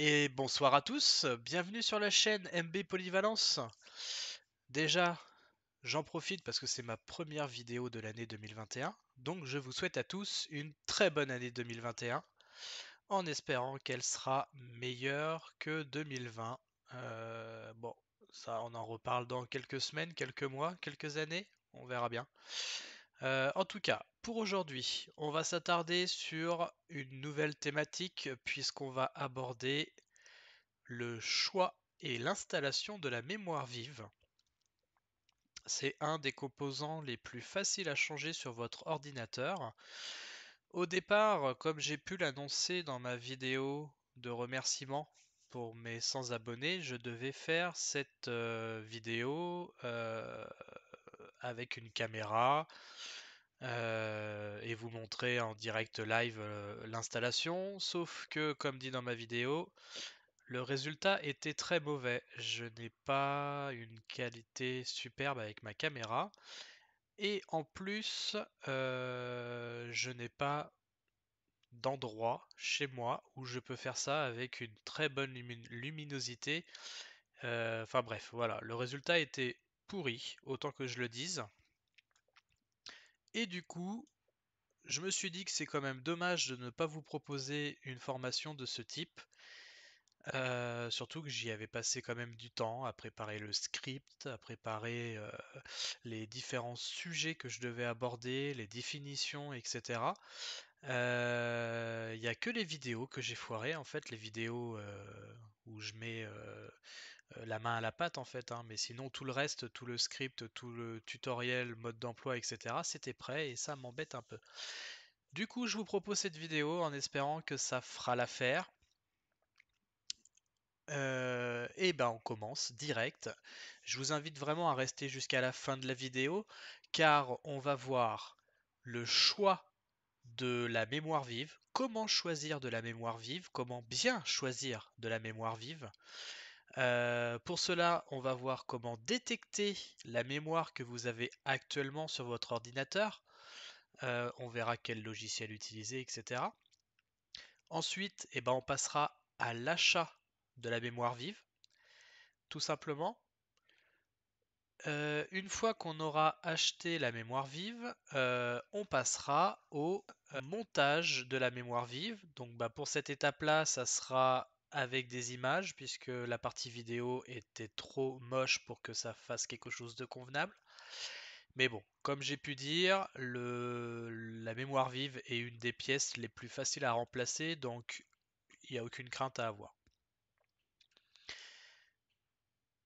Et bonsoir à tous, bienvenue sur la chaîne MB Polyvalence. Déjà, j'en profite parce que c'est ma première vidéo de l'année 2021, donc je vous souhaite à tous une très bonne année 2021, en espérant qu'elle sera meilleure que 2020. Euh, bon, ça on en reparle dans quelques semaines, quelques mois, quelques années, on verra bien. Euh, en tout cas, pour aujourd'hui, on va s'attarder sur une nouvelle thématique puisqu'on va aborder le choix et l'installation de la mémoire vive. C'est un des composants les plus faciles à changer sur votre ordinateur. Au départ, comme j'ai pu l'annoncer dans ma vidéo de remerciement pour mes 100 abonnés, je devais faire cette euh, vidéo euh, avec une caméra euh, et vous montrer en direct live euh, l'installation. Sauf que, comme dit dans ma vidéo, le résultat était très mauvais. Je n'ai pas une qualité superbe avec ma caméra. Et en plus, euh, je n'ai pas d'endroit chez moi où je peux faire ça avec une très bonne luminosité. Enfin bref, voilà, le résultat était pourri, autant que je le dise. Et du coup, je me suis dit que c'est quand même dommage de ne pas vous proposer une formation de ce type. Euh, surtout que j'y avais passé quand même du temps à préparer le script, à préparer euh, les différents sujets que je devais aborder, les définitions, etc. Euh, il n'y a que les vidéos que j'ai foirées, en fait, les vidéos où je mets euh, euh, la main à la pâte en fait. Hein, mais sinon, tout le reste, tout le script, tout le tutoriel, mode d'emploi, etc., c'était prêt et ça m'embête un peu. Du coup, je vous propose cette vidéo en espérant que ça fera l'affaire. Euh, et ben on commence direct. Je vous invite vraiment à rester jusqu'à la fin de la vidéo car on va voir le choix de la mémoire vive, comment choisir de la mémoire vive, comment bien choisir de la mémoire vive. Euh, pour cela, on va voir comment détecter la mémoire que vous avez actuellement sur votre ordinateur. Euh, on verra quel logiciel utiliser, etc. Ensuite, eh ben, on passera à l'achat de la mémoire vive, tout simplement. Euh, une fois qu'on aura acheté la mémoire vive, euh, on passera au euh, montage de la mémoire vive. Donc bah, pour cette étape-là, ça sera avec des images, puisque la partie vidéo était trop moche pour que ça fasse quelque chose de convenable. Mais bon, comme j'ai pu dire, la mémoire vive est une des pièces les plus faciles à remplacer, donc il n'y a aucune crainte à avoir.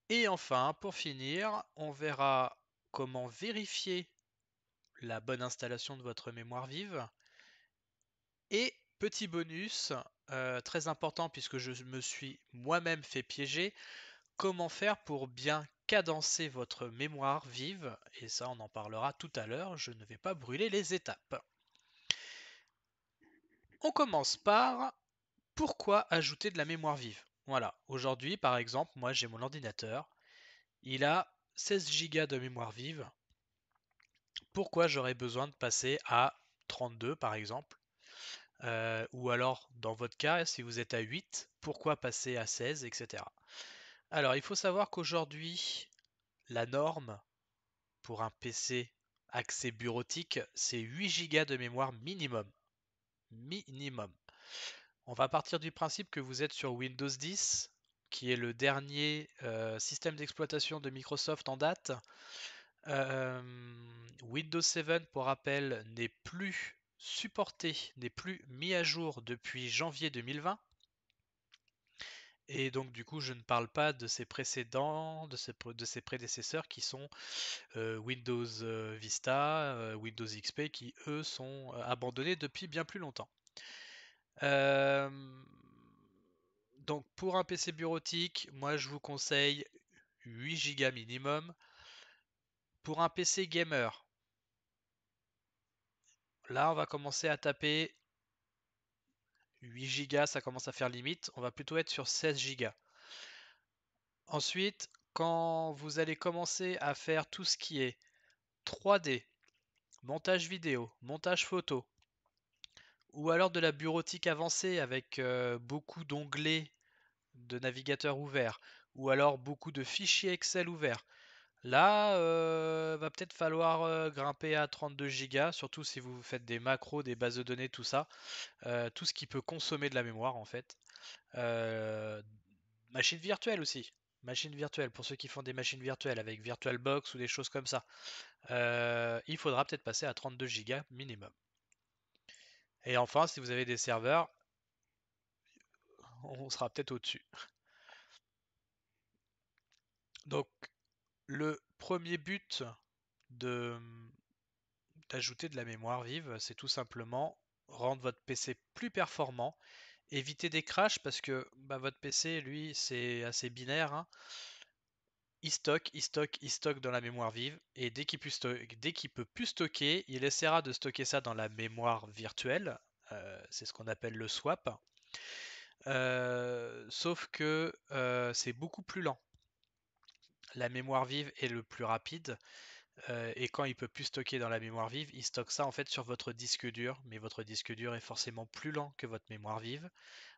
Et enfin, pour finir, on verra comment vérifier la bonne installation de votre mémoire vive. Et petit bonus, euh, très important puisque je me suis moi-même fait piéger, comment faire pour bien cadencer votre mémoire vive, et ça on en parlera tout à l'heure, je ne vais pas brûler les étapes. On commence par pourquoi ajouter de la mémoire vive voilà, aujourd'hui par exemple, moi j'ai mon ordinateur, il a 16 Go de mémoire vive. Pourquoi j'aurais besoin de passer à 32 par exemple euh, Ou alors dans votre cas, si vous êtes à 8, pourquoi passer à 16, etc. Alors il faut savoir qu'aujourd'hui, la norme pour un PC accès bureautique, c'est 8 Go de mémoire minimum. Minimum. On va partir du principe que vous êtes sur Windows 10, qui est le dernier euh, système d'exploitation de Microsoft en date. Euh, Windows 7, pour rappel, n'est plus supporté, n'est plus mis à jour depuis janvier 2020. Et donc du coup, je ne parle pas de ses précédents, de ses, prédécesseurs qui sont euh, Windows Vista, Windows XP, qui eux sont abandonnés depuis bien plus longtemps donc pour un PC bureautique, moi je vous conseille 8 Go minimum. Pour un PC gamer, là on va commencer à taper 8 Go, ça commence à faire limite. On va plutôt être sur 16 Go. Ensuite, quand vous allez commencer à faire tout ce qui est 3D, montage vidéo, montage photo, ou alors de la bureautique avancée avec beaucoup d'onglets de navigateurs ouverts, ou alors beaucoup de fichiers Excel ouverts. Là, euh, va peut-être falloir grimper à 32 Go, surtout si vous faites des macros, des bases de données, tout ça, tout ce qui peut consommer de la mémoire en fait. machine virtuelle aussi, machine virtuelle pour ceux qui font des machines virtuelles avec VirtualBox ou des choses comme ça. il faudra peut-être passer à 32 Go minimum. Et enfin, si vous avez des serveurs, on sera peut-être au-dessus. Donc, le premier but d'ajouter de la mémoire vive, c'est tout simplement rendre votre PC plus performant, éviter des crashs parce que bah, votre PC, lui, c'est assez binaire. Hein il stocke, il stocke, il stocke dans la mémoire vive, et dès qu'il peut, peut plus stocker, il essaiera de stocker ça dans la mémoire virtuelle, euh, c'est ce qu'on appelle le swap, euh, sauf que euh, c'est beaucoup plus lent. La mémoire vive est le plus rapide, et quand il peut plus stocker dans la mémoire vive, il stocke ça en fait sur votre disque dur, mais votre disque dur est forcément plus lent que votre mémoire vive,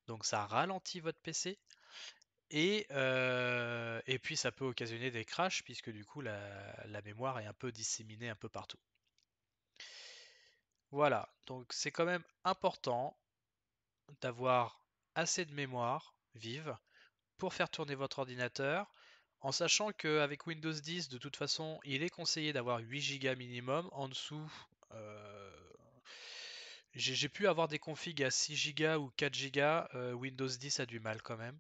donc ça ralentit votre PC, et, puis ça peut occasionner des crashs puisque du coup la, mémoire est un peu disséminée un peu partout. Voilà, donc c'est quand même important d'avoir assez de mémoire vive pour faire tourner votre ordinateur, en sachant qu'avec Windows 10, de toute façon, il est conseillé d'avoir 8 Go minimum. En dessous, j'ai pu avoir des configs à 6 Go ou 4 Go, Windows 10 a du mal quand même.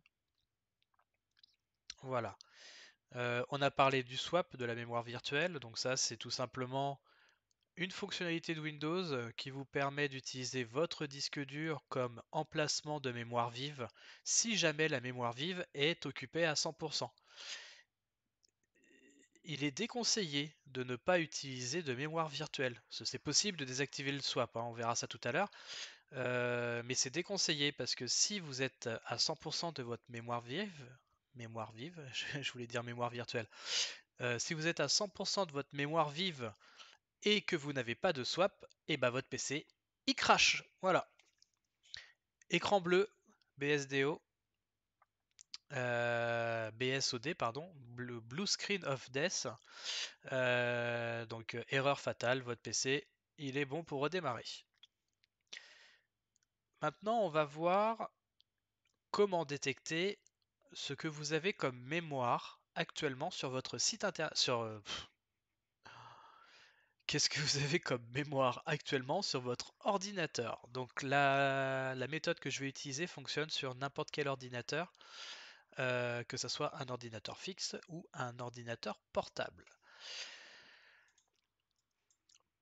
Voilà. Euh, on a parlé du swap de la mémoire virtuelle, donc ça c'est tout simplement une fonctionnalité de Windows euh, qui vous permet d'utiliser votre disque dur comme emplacement de mémoire vive si jamais la mémoire vive est occupée à 100%. Il est déconseillé de ne pas utiliser de mémoire virtuelle. C'est possible de désactiver le swap, hein, on verra ça tout à l'heure. Euh, mais c'est déconseillé parce que si vous êtes à 100% de votre mémoire vive, mémoire vive, je voulais dire mémoire virtuelle. Euh, si vous êtes à 100% de votre mémoire vive et que vous n'avez pas de swap, et eh bah ben, votre PC il crash. Voilà. Écran bleu, BSDO, euh, BSOD, pardon, blue, Screen of Death. Euh, donc erreur fatale, votre PC il est bon pour redémarrer. Maintenant, on va voir comment détecter ce que vous avez comme mémoire actuellement sur votre site internet. Sur, euh, Qu'est-ce que vous avez comme mémoire actuellement sur votre ordinateur Donc la, la, méthode que je vais utiliser fonctionne sur n'importe quel ordinateur, euh, que ce soit un ordinateur fixe ou un ordinateur portable.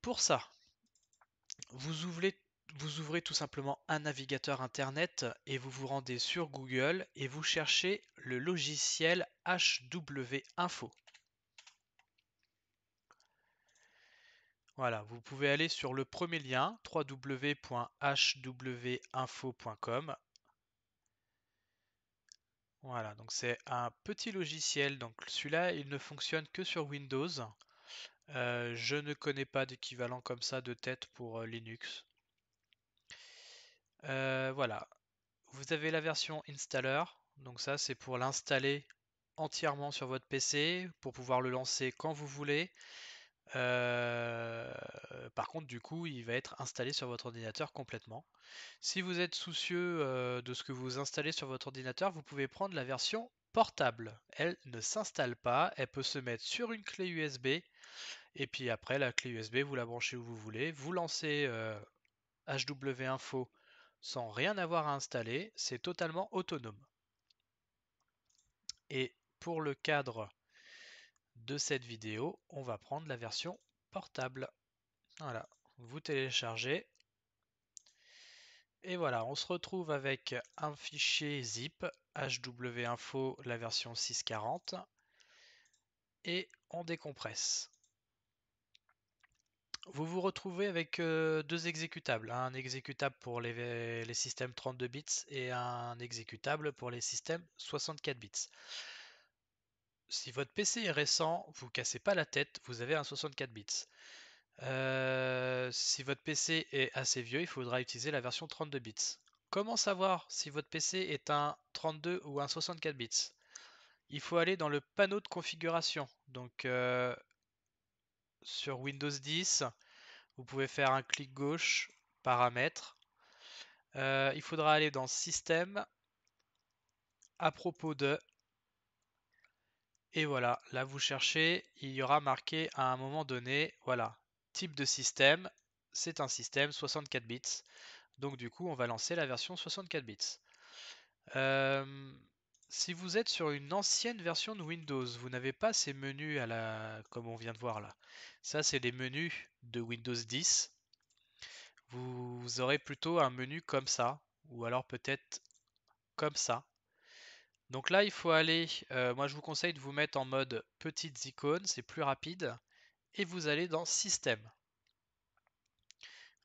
Pour ça, vous ouvrez vous ouvrez tout simplement un navigateur Internet et vous vous rendez sur Google et vous cherchez le logiciel HWinfo Voilà, vous pouvez aller sur le premier lien www.hwinfo.com. Voilà, donc c'est un petit logiciel. Donc celui-là, il ne fonctionne que sur Windows. Euh, je ne connais pas d'équivalent comme ça de tête pour euh, Linux. Euh, voilà. Vous avez la version installer. Donc ça, c'est pour l'installer entièrement sur votre PC, pour pouvoir le lancer quand vous voulez. Euh, par contre, du coup, il va être installé sur votre ordinateur complètement. Si vous êtes soucieux euh, de ce que vous installez sur votre ordinateur, vous pouvez prendre la version portable. Elle ne s'installe pas, elle peut se mettre sur une clé USB. Et puis après, la clé USB, vous la branchez où vous voulez. Vous lancez HWINFO. HW Info sans rien avoir à installer, c'est totalement autonome. Et pour le cadre de cette vidéo, on va prendre la version portable. Voilà, vous téléchargez. Et voilà, on se retrouve avec un fichier zip hwinfo la version 640 et on décompresse. Vous vous retrouvez avec deux exécutables, hein. un exécutable pour les, systèmes 32 bits et un exécutable pour les systèmes 64 bits. Si votre PC est récent, vous cassez pas la tête, vous avez un 64 bits. si votre PC est assez vieux, il faudra utiliser la version 32 bits. Comment savoir si votre PC est un 32 ou un 64 bits Il faut aller dans le panneau de configuration, donc euh, sur Windows 10, vous pouvez faire un clic gauche, paramètres. Euh, il faudra aller dans Système, à propos de. Et voilà, là vous cherchez, il y aura marqué à un moment donné, voilà, type de système, c'est un système 64 bits. Donc du coup, on va lancer la version 64 bits. Euh, si vous êtes sur une ancienne version de Windows, vous n'avez pas ces menus à la... comme on vient de voir là. Ça, c'est les menus de Windows 10. Vous aurez plutôt un menu comme ça, ou alors peut-être comme ça. Donc là, il faut aller, euh, moi je vous conseille de vous mettre en mode petites icônes, c'est plus rapide, et vous allez dans Système.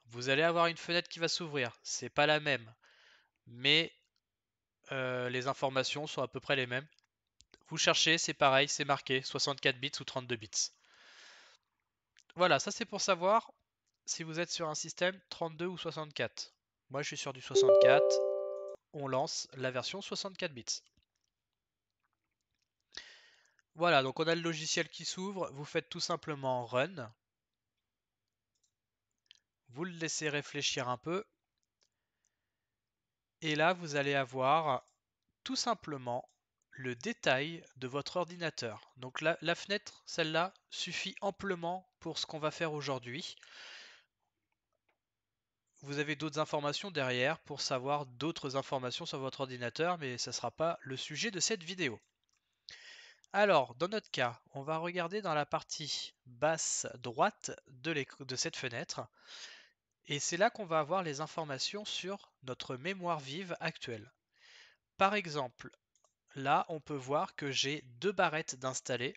Vous allez avoir une fenêtre qui va s'ouvrir, c'est pas la même, mais euh, les informations sont à peu près les mêmes. Vous cherchez, c'est pareil, c'est marqué 64 bits ou 32 bits. Voilà, ça c'est pour savoir si vous êtes sur un système 32 ou 64. Moi je suis sur du 64, on lance la version 64 bits. Voilà, donc on a le logiciel qui s'ouvre, vous faites tout simplement run. Vous le laissez réfléchir un peu. Et là, vous allez avoir tout simplement le détail de votre ordinateur. Donc la, fenêtre, celle-là, suffit amplement pour ce qu'on va faire aujourd'hui. Vous avez d'autres informations derrière pour savoir d'autres informations sur votre ordinateur, mais ce ne sera pas le sujet de cette vidéo. Alors, dans notre cas, on va regarder dans la partie basse droite de cette fenêtre. Et c'est là qu'on va avoir les informations sur notre mémoire vive actuelle. Par exemple, là, on peut voir que j'ai deux barrettes d'installer.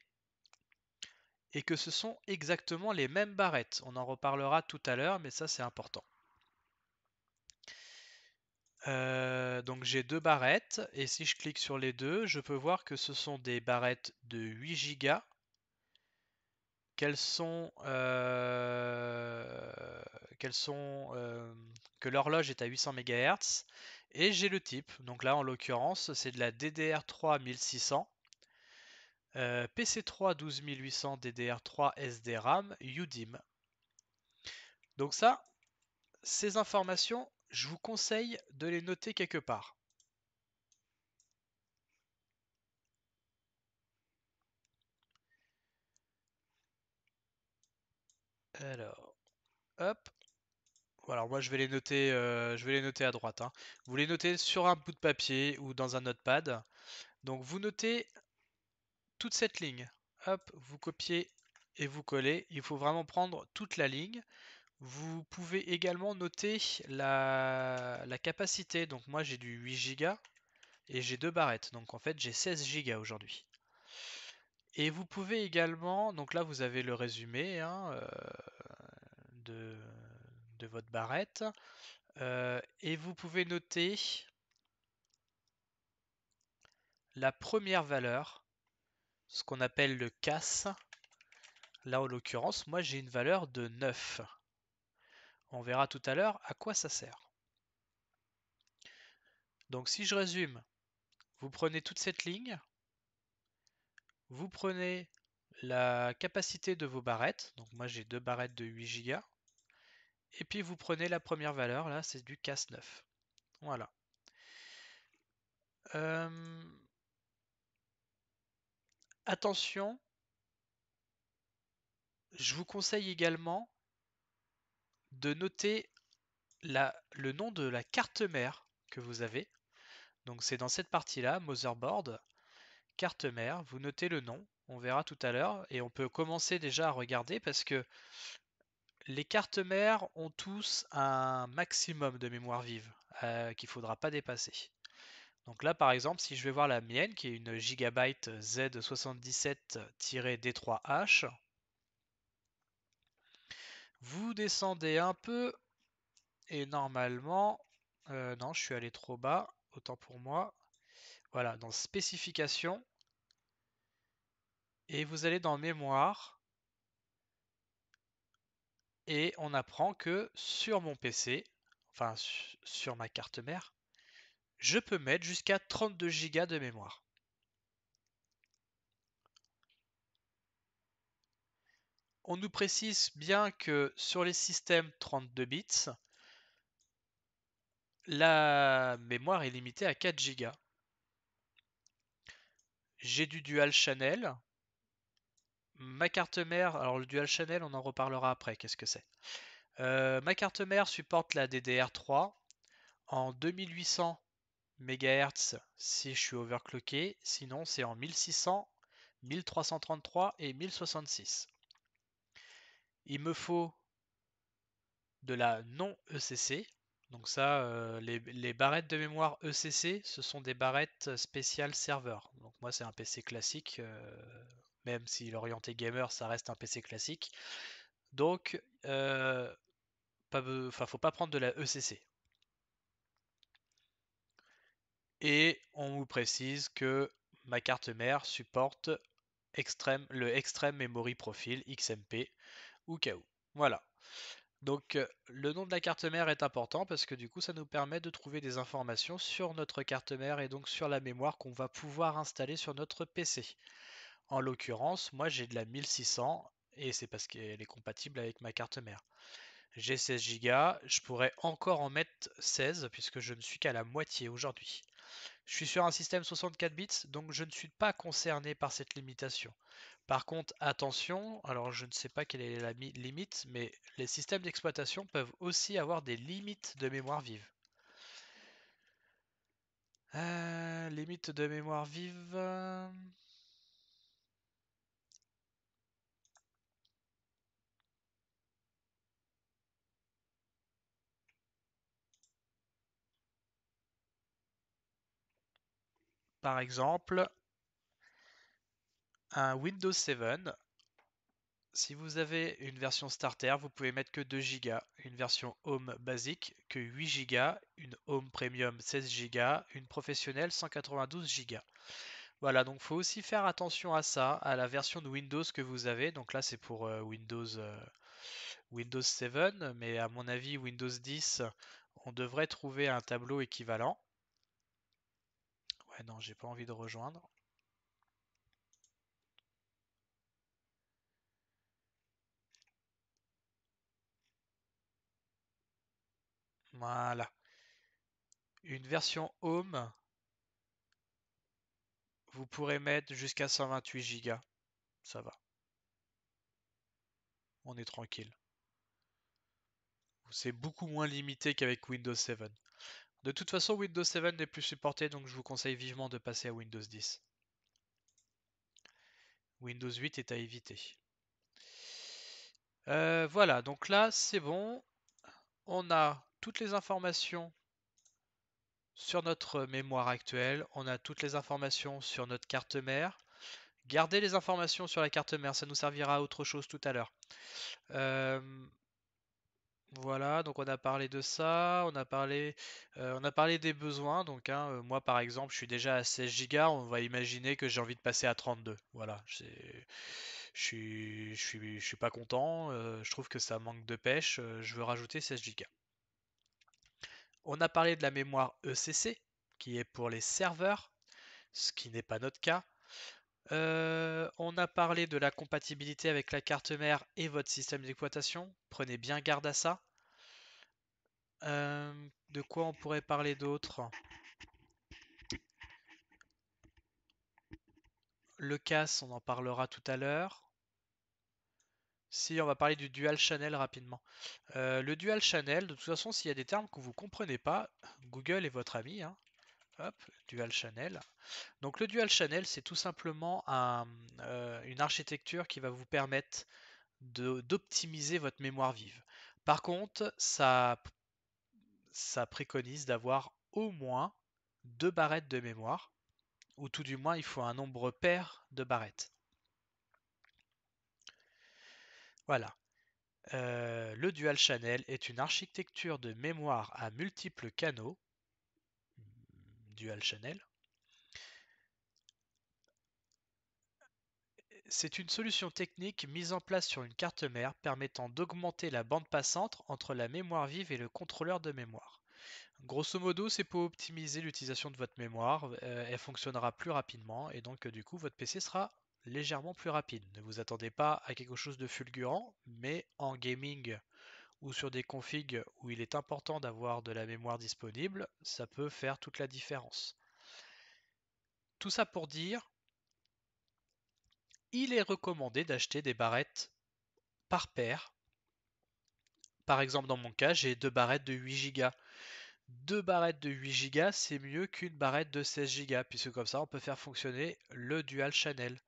et que ce sont exactement les mêmes barrettes. On en reparlera tout à l'heure, mais ça, c'est important. Euh, donc j'ai deux barrettes et si je clique sur les deux, je peux voir que ce sont des barrettes de 8 Go qu'elles sont, euh, qu'elles sont euh, que l'horloge est à 800 MHz et j'ai le type. Donc là, en l'occurrence, c'est de la DDR3 1600. PC3 12800 DDR3 SDRAM UDIM. Donc ça, ces informations, je vous conseille de les noter quelque part. Alors, hop. voilà moi je vais les noter, euh, je vais les noter à droite. Hein. Vous les notez sur un bout de papier ou dans un notepad. Donc vous notez toute cette ligne. Hop, vous copiez et vous collez. Il faut vraiment prendre toute la ligne. Vous pouvez également noter la, la capacité. Donc moi j'ai du 8 Go et j'ai deux barrettes. Donc en fait j'ai 16 Go aujourd'hui. Et vous pouvez également, donc là vous avez le résumé hein, euh, de, votre barrette, euh, et vous pouvez noter la première valeur, ce qu'on appelle le casse. Là en l'occurrence, moi j'ai une valeur de 9. On verra tout à l'heure à quoi ça sert. Donc si je résume, vous prenez toute cette ligne, vous prenez la capacité de vos barrettes. Donc moi j'ai deux barrettes de 8 Go. Et puis vous prenez la première valeur, là c'est du CAS 9. Voilà. Euh, attention, je vous conseille également de noter le nom de la carte mère que vous avez. Donc c'est dans cette partie-là, Motherboard carte mère, vous notez le nom, on verra tout à l'heure, et on peut commencer déjà à regarder parce que les cartes mères ont tous un maximum de mémoire vive euh, qu'il ne faudra pas dépasser. Donc là, par exemple, si je vais voir la mienne, qui est une Gigabyte Z77-D3H, vous descendez un peu et normalement, euh, non, je suis allé trop bas, autant pour moi. Voilà, dans spécifications, et vous allez dans Mémoire. Et on apprend que sur mon PC, enfin sur ma carte mère, je peux mettre jusqu'à 32 Go de mémoire. On nous précise bien que sur les systèmes 32 bits, la mémoire est limitée à 4 Go. J'ai du dual channel, ma carte mère, alors le dual channel, on en reparlera après, qu'est-ce que c'est euh, Ma carte mère supporte la DDR3 en 2800 MHz si je suis overclocké, sinon c'est en 1600, 1333 et 1066. Il me faut de la non ECC, donc ça, euh, les, barrettes de mémoire ECC, ce sont des barrettes spéciales serveur. Donc moi, c'est un PC classique, euh, même si l'orienté gamer, ça reste un PC classique. Donc, il euh, ne faut pas prendre de la ECC. Et on vous précise que ma carte mère supporte le Extreme Memory Profile XMP ou KO. Voilà. Donc euh, le nom de la carte mère est important parce que du coup ça nous permet de trouver des informations sur notre carte mère et donc sur la mémoire qu'on va pouvoir installer sur notre PC. En l'occurrence, moi j'ai de la 1600 et c'est parce qu'elle est compatible avec ma carte mère. J'ai 16 Go, je pourrais encore en mettre 16 puisque je ne suis qu'à la moitié aujourd'hui. Je suis sur un système 64 bits, donc je ne suis pas concerné par cette limitation. Par contre, attention, alors je ne sais pas quelle est la limite, mais les systèmes d'exploitation peuvent aussi avoir des limites de mémoire vive. Euh, limite de mémoire vive. Euh, par exemple un Windows 7. Si vous avez une version starter, vous pouvez mettre que 2 Go, une version home basique que 8 Go, une home premium 16 Go, une professionnelle 192 Go. Voilà, donc faut aussi faire attention à ça, à la version de Windows que vous avez. Donc là, c'est pour euh, Windows, euh, Windows 7, mais à mon avis, Windows 10, on devrait trouver un tableau équivalent. Ouais, non, j'ai pas envie de rejoindre. Voilà. Une version home, vous pourrez mettre jusqu'à 128 gigas. Ça va. On est tranquille. C'est beaucoup moins limité qu'avec Windows 7. De toute façon, Windows 7 n'est plus supporté, donc je vous conseille vivement de passer à Windows 10. Windows 8 est à éviter. Euh, voilà, donc là, c'est bon. On a toutes les informations sur notre mémoire actuelle. On a toutes les informations sur notre carte mère. Gardez les informations sur la carte mère, ça nous servira à autre chose tout à l'heure. Euh, voilà, donc on a parlé de ça, on a parlé, euh, on a parlé des besoins. Donc hein, euh, moi par exemple, je suis déjà à 16 go on va imaginer que j'ai envie de passer à 32. Voilà, je suis, suis, pas content, euh, je trouve que ça manque de pêche, je veux rajouter 16 go On a parlé de la mémoire ECC, qui est pour les serveurs, ce qui n'est pas notre cas. Euh, on a parlé de la compatibilité avec la carte mère et votre système d'exploitation. Prenez bien garde à ça. Euh, de quoi on pourrait parler d'autre Le CAS, on en parlera tout à l'heure. Si, on va parler du dual channel rapidement. Euh, le dual channel, de toute façon, s'il y a des termes que vous ne comprenez pas, Google est votre ami. Hein dual channel. Donc le dual channel, c'est tout simplement euh, une architecture qui va vous permettre d'optimiser votre mémoire vive. Par contre, ça, préconise d'avoir au moins deux barrettes de mémoire, ou tout du moins il faut un nombre pair de barrettes. Voilà. Euh, le dual channel est une architecture de mémoire à multiples canaux Dual Channel. C'est une solution technique mise en place sur une carte mère permettant d'augmenter la bande passante entre la mémoire vive et le contrôleur de mémoire. Grosso modo, c'est pour optimiser l'utilisation de votre mémoire, euh, elle fonctionnera plus rapidement et donc euh, du coup votre PC sera légèrement plus rapide. Ne vous attendez pas à quelque chose de fulgurant, mais en gaming ou sur des configs où il est important d'avoir de la mémoire disponible, ça peut faire toute la différence. Tout ça pour dire, il est recommandé d'acheter des barrettes par paire. Par exemple, dans mon cas, j'ai deux barrettes de 8 Go. Deux barrettes de 8 Go, c'est mieux qu'une barrette de 16 Go, puisque comme ça, on peut faire fonctionner le dual channel.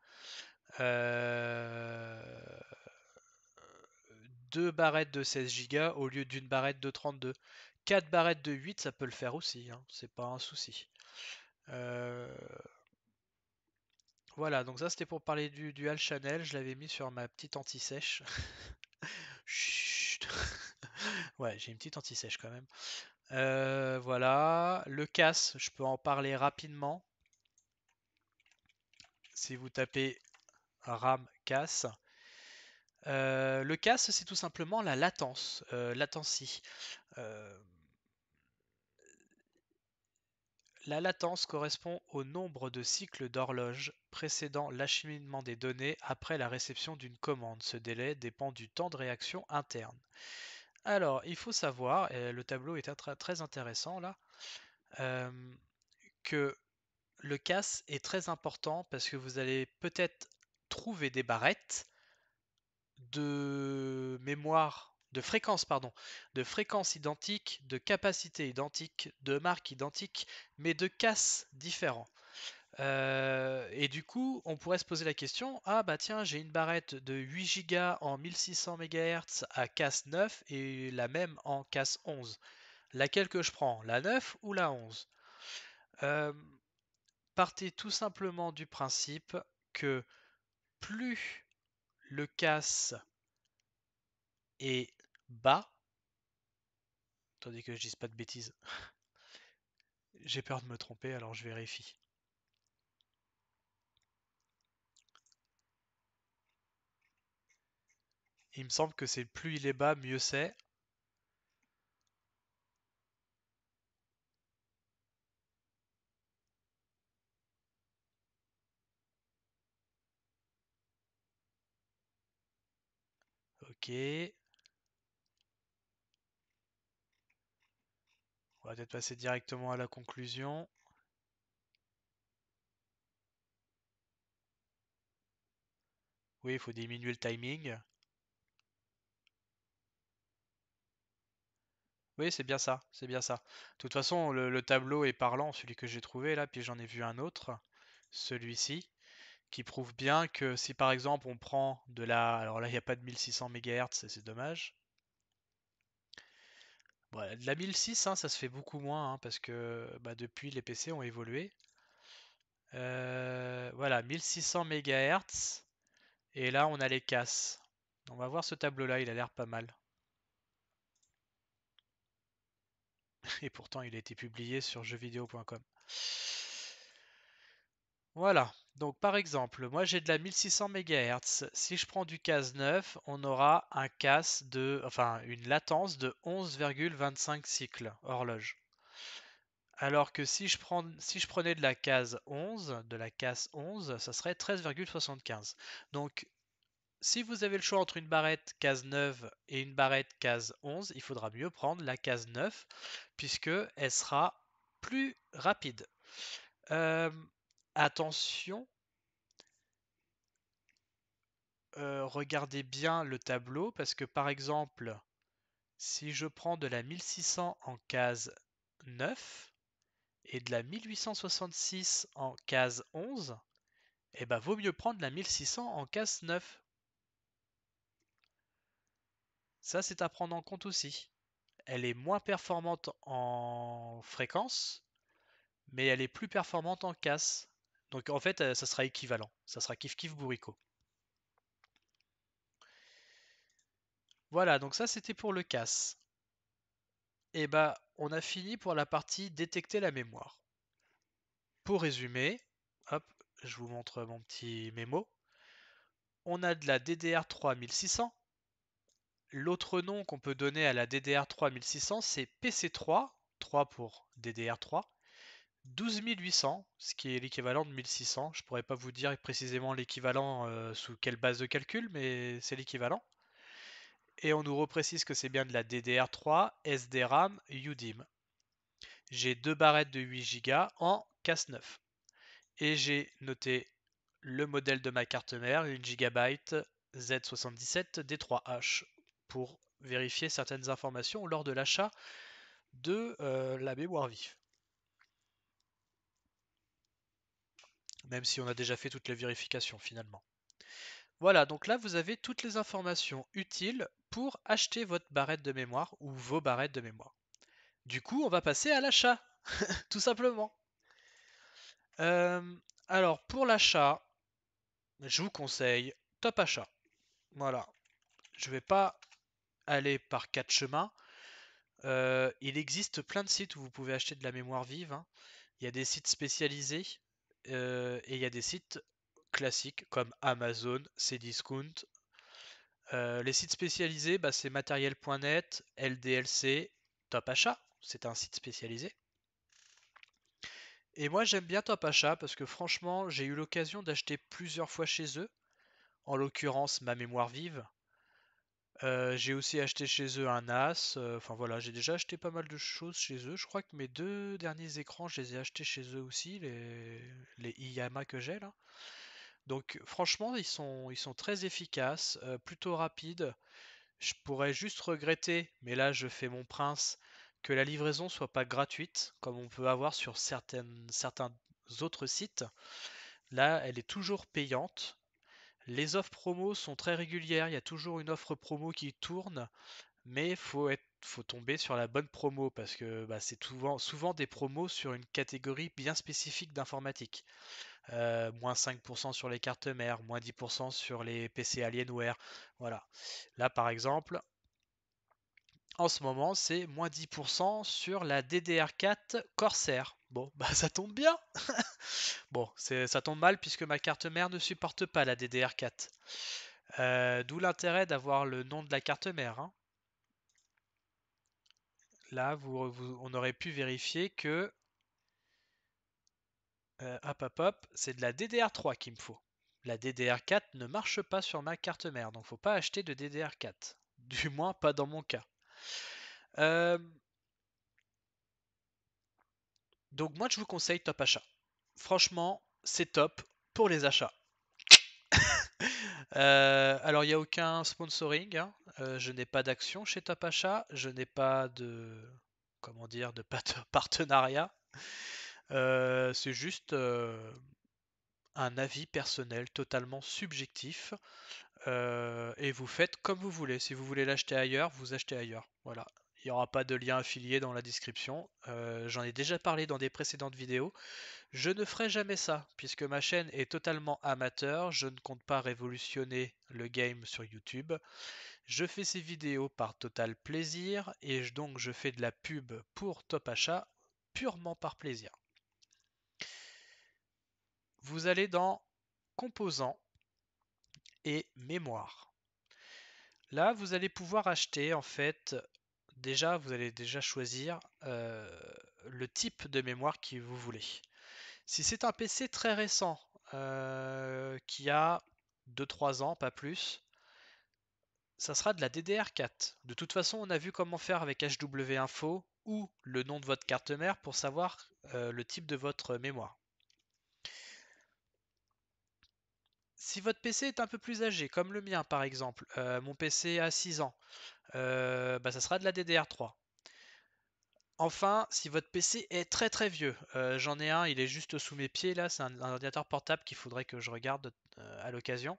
Euh... 2 barrettes de 16 Go au lieu d'une barrette de 32. 4 barrettes de 8, ça peut le faire aussi, hein, c'est pas un souci. Euh, voilà, donc ça c'était pour parler du dual channel, je l'avais mis sur ma petite anti-sèche. ouais, j'ai une petite anti-sèche quand même. Euh, voilà, le casse, je peux en parler rapidement. Si vous tapez RAM casse, euh, le CAS, c'est tout simplement la latence, euh, euh, la latence correspond au nombre de cycles d'horloge précédant l'acheminement des données après la réception d'une commande. Ce délai dépend du temps de réaction interne. Alors, il faut savoir, et le tableau est très intéressant là, que le CAS est très important parce que vous allez peut-être trouver des barrettes de mémoire, de fréquence, pardon, de fréquence identique, de capacité identique, de marque identique, mais de casse différents. Euh, et du coup, on pourrait se poser la question, ah bah tiens, j'ai une barrette de 8 Go en 1600 MHz à casse 9 et la même en casse 11. Laquelle que je prends, la 9 ou la 11 euh, Partez tout simplement du principe que plus le casse est bas. tandis que je dise pas de bêtises. J'ai peur de me tromper, alors je vérifie. Il me semble que c'est plus il est bas, mieux c'est. On va peut-être passer directement à la conclusion. Oui, il faut diminuer le timing. Oui, c'est bien ça, c'est bien ça. De toute façon, le tableau est parlant, celui que j'ai trouvé là, puis j'en ai vu un autre, celui-ci qui prouve bien que si par exemple on prend de la... Alors là, il n'y a pas de 1600 MHz, c'est dommage. de la 1600 hein, ça se fait beaucoup moins, hein, parce que bah, depuis, les PC ont évolué. Euh, voilà, 1600 MHz. Et là, on a les casses. On va voir ce tableau-là, il a l'air pas mal. Et pourtant, il a été publié sur jeuxvideo.com. Voilà. Donc par exemple, moi j'ai de la 1600 MHz. Si je prends du case 9, on aura une latence de 11,25 cycles horloge. Alors que si je, prenais de la case 11, de la CAS 11, ça serait 13,75. Donc si vous avez le choix entre une barrette case 9 et une barrette case 11, il faudra mieux prendre la case 9 puisque elle sera plus rapide. Euh, Attention, euh, regardez bien le tableau parce que par exemple, si je prends de la 1600 en case 9 et de la 1866 en case 11, eh ben, vaut mieux prendre la 1600 en case 9. Ça, c'est à prendre en compte aussi. Elle est moins performante en fréquence, mais elle est plus performante en casse. Donc en fait, euh, ça sera équivalent. Ça sera kiff kiff bourrico. Voilà, donc ça c'était pour le casse. Et eh bah, ben, on a fini pour la partie détecter la mémoire. Pour résumer, hop, je vous montre mon petit mémo. On a de la DDR 3600. L'autre nom qu'on peut donner à la DDR 3600, c'est PC3, 3 pour DDR3, 12 800, ce qui est l'équivalent de 1600. Je pourrais pas vous dire précisément l'équivalent euh, sous quelle base de calcul, mais c'est l'équivalent. Et on nous reprécise que c'est bien de la DDR3, SDRAM, UDIM. J'ai deux barrettes de 8 Go en CAS9. Et j'ai noté le modèle de ma carte mère, une Gigabyte Z77D3H, pour vérifier certaines informations lors de l'achat de euh, la mémoire Même si on a déjà fait toutes les vérifications, finalement. Voilà, donc là vous avez toutes les informations utiles pour acheter votre barrette de mémoire ou vos barrettes de mémoire. Du coup, on va passer à l'achat, tout simplement. Euh, alors pour l'achat, je vous conseille top achat. Voilà, je ne vais pas aller par quatre chemins. Euh, il existe plein de sites où vous pouvez acheter de la mémoire vive. Hein. Il y a des sites spécialisés. Euh, et il y a des sites classiques comme Amazon, Cdiscount. Euh, les sites spécialisés, bah, c'est matériel.net, LDLC, Top Achat. C'est un site spécialisé. Et moi j'aime bien Top Achat parce que franchement j'ai eu l'occasion d'acheter plusieurs fois chez eux. En l'occurrence ma mémoire vive, j'ai aussi acheté chez eux un As. Enfin voilà, j'ai déjà acheté pas mal de choses chez eux. Je crois que mes deux derniers écrans, je les ai achetés chez eux aussi, les, les que j'ai là. Donc franchement, ils sont, ils sont très efficaces, plutôt rapides. Je pourrais juste regretter, mais là je fais mon prince, que la livraison soit pas gratuite, comme on peut avoir sur certains autres sites. Là, elle est toujours payante. Les offres promo sont très régulières, il y a toujours une offre promo qui tourne, mais faut faut tomber sur la bonne promo parce que bah, c'est souvent, des promos sur une catégorie bien spécifique d'informatique. Euh, moins 5% sur les cartes mères, moins 10% sur les PC Alienware. Voilà. Là par exemple, en ce moment, c'est moins 10% sur la DDR4 Corsair. Bon, bah ça tombe bien. bon, ça tombe mal puisque ma carte mère ne supporte pas la DDR4. Euh, d'où l'intérêt d'avoir le nom de la carte mère. Hein. Là, on aurait pu vérifier que... Euh, hop, hop, hop, c'est de la DDR3 qu'il me faut. La DDR4 ne marche pas sur ma carte mère, donc faut pas acheter de DDR4. Du moins, pas dans mon cas. Euh, donc moi je vous conseille Top Achat. Franchement, c'est top pour les achats. Euh, alors il n'y a aucun sponsoring, hein. euh, je n'ai pas d'action chez Top Achat, je n'ai pas de comment dire de partenariat. c'est juste un avis personnel totalement subjectif. Euh, et vous faites comme vous voulez. Si vous voulez l'acheter ailleurs, vous achetez ailleurs. Voilà. Il n'y aura pas de lien affilié dans la description. Euh, j'en ai déjà parlé dans des précédentes vidéos. Je ne ferai jamais ça, puisque ma chaîne est totalement amateur. Je ne compte pas révolutionner le game sur YouTube. Je fais ces vidéos par total plaisir, et donc je fais de la pub pour Top Achat purement par plaisir. Vous allez dans Composants, et mémoire. Là, vous allez pouvoir acheter en fait, déjà, vous allez déjà choisir euh, le type de mémoire que vous voulez. Si c'est un PC très récent, euh, qui a 2-3 ans, pas plus, ça sera de la DDR4. De toute façon, on a vu comment faire avec HW Info ou le nom de votre carte mère pour savoir euh, le type de votre mémoire. Si votre PC est un peu plus âgé, comme le mien par exemple, euh, mon PC a 6 ans, euh, bah, ça sera de la DDR3. Enfin, si votre PC est très très vieux, euh, j'en ai un, il est juste sous mes pieds là, c'est un, ordinateur portable qu'il faudrait que je regarde à l'occasion,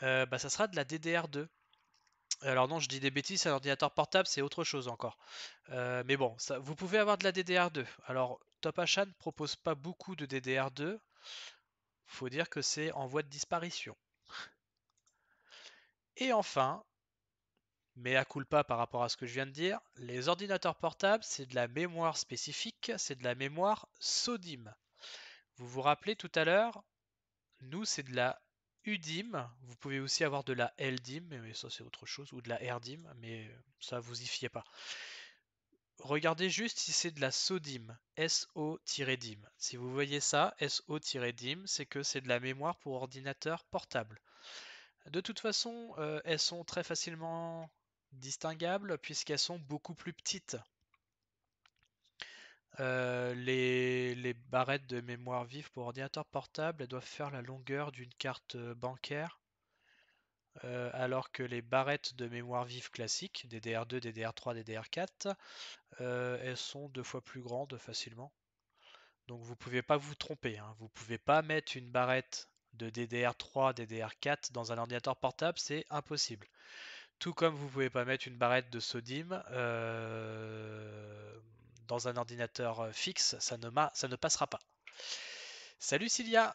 bah, ça sera de la DDR2. Alors non, je dis des bêtises, un ordinateur portable, c'est autre chose encore. mais bon, vous pouvez avoir de la DDR2. Alors, Top ne propose pas beaucoup de DDR2. Faut dire que c'est en voie de disparition. Et enfin, mais à pas par rapport à ce que je viens de dire, les ordinateurs portables, c'est de la mémoire spécifique, c'est de la mémoire SODIM Vous vous rappelez tout à l'heure, nous c'est de la UDIM, vous pouvez aussi avoir de la LDIM, mais ça c'est autre chose, ou de la RDIM, mais ça vous y fiez pas regardez juste si c'est de la s so dim Si vous voyez ça, so dim c'est que c'est de la mémoire pour ordinateur portable. De toute façon, euh, elles sont très facilement distinguables puisqu'elles sont beaucoup plus petites. Euh, les, les, barrettes de mémoire vive pour ordinateur portable elles doivent faire la longueur d'une carte euh, bancaire euh, alors que les barrettes de mémoire vive classiques, DDR2, DDR3, DDR4, elles sont deux fois plus grandes facilement. Donc vous ne pouvez pas vous tromper, hein. vous ne pouvez pas mettre une barrette de DDR3, DDR4 dans un ordinateur portable, c'est impossible. Tout comme vous ne pouvez pas mettre une barrette de SODIM euh, dans un ordinateur euh, fixe, ça ne, ça ne passera pas. Salut Cilia,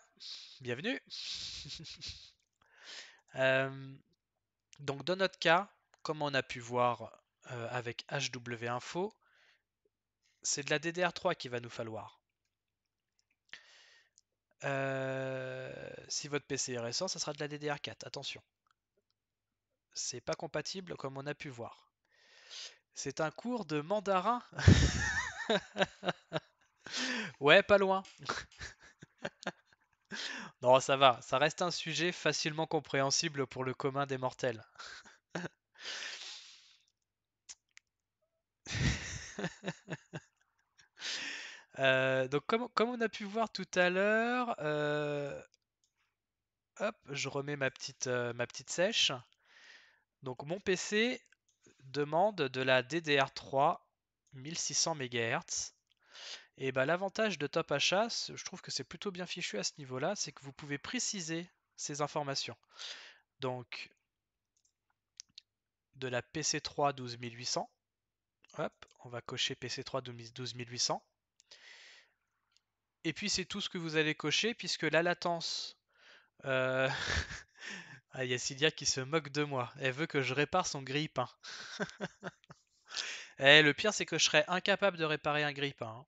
bienvenue donc dans notre cas, comme on a pu voir avec HW Info, c'est de la DDR3 qu'il va nous falloir. si votre PC est récent, ça sera de la DDR4. Attention, c'est pas compatible comme on a pu voir. C'est un cours de mandarin. ouais, pas loin. Non, ça va, ça reste un sujet facilement compréhensible pour le commun des mortels. Euh, donc comme, on a pu voir tout à l'heure, euh, hop, je remets ma petite, euh, ma petite sèche. Donc mon PC demande de la DDR3 1600 MHz et bah, l'avantage de Top je trouve que c'est plutôt bien fichu à ce niveau-là, c'est que vous pouvez préciser ces informations. Donc, de la PC3 12800, hop, on va cocher PC3 12800. Et puis c'est tout ce que vous allez cocher, puisque la latence... Euh, ah, il y a qui se moque de moi. Elle veut que je répare son grille-pain. Eh, le pire, c'est que je serais incapable de réparer un grille-pain. Hein.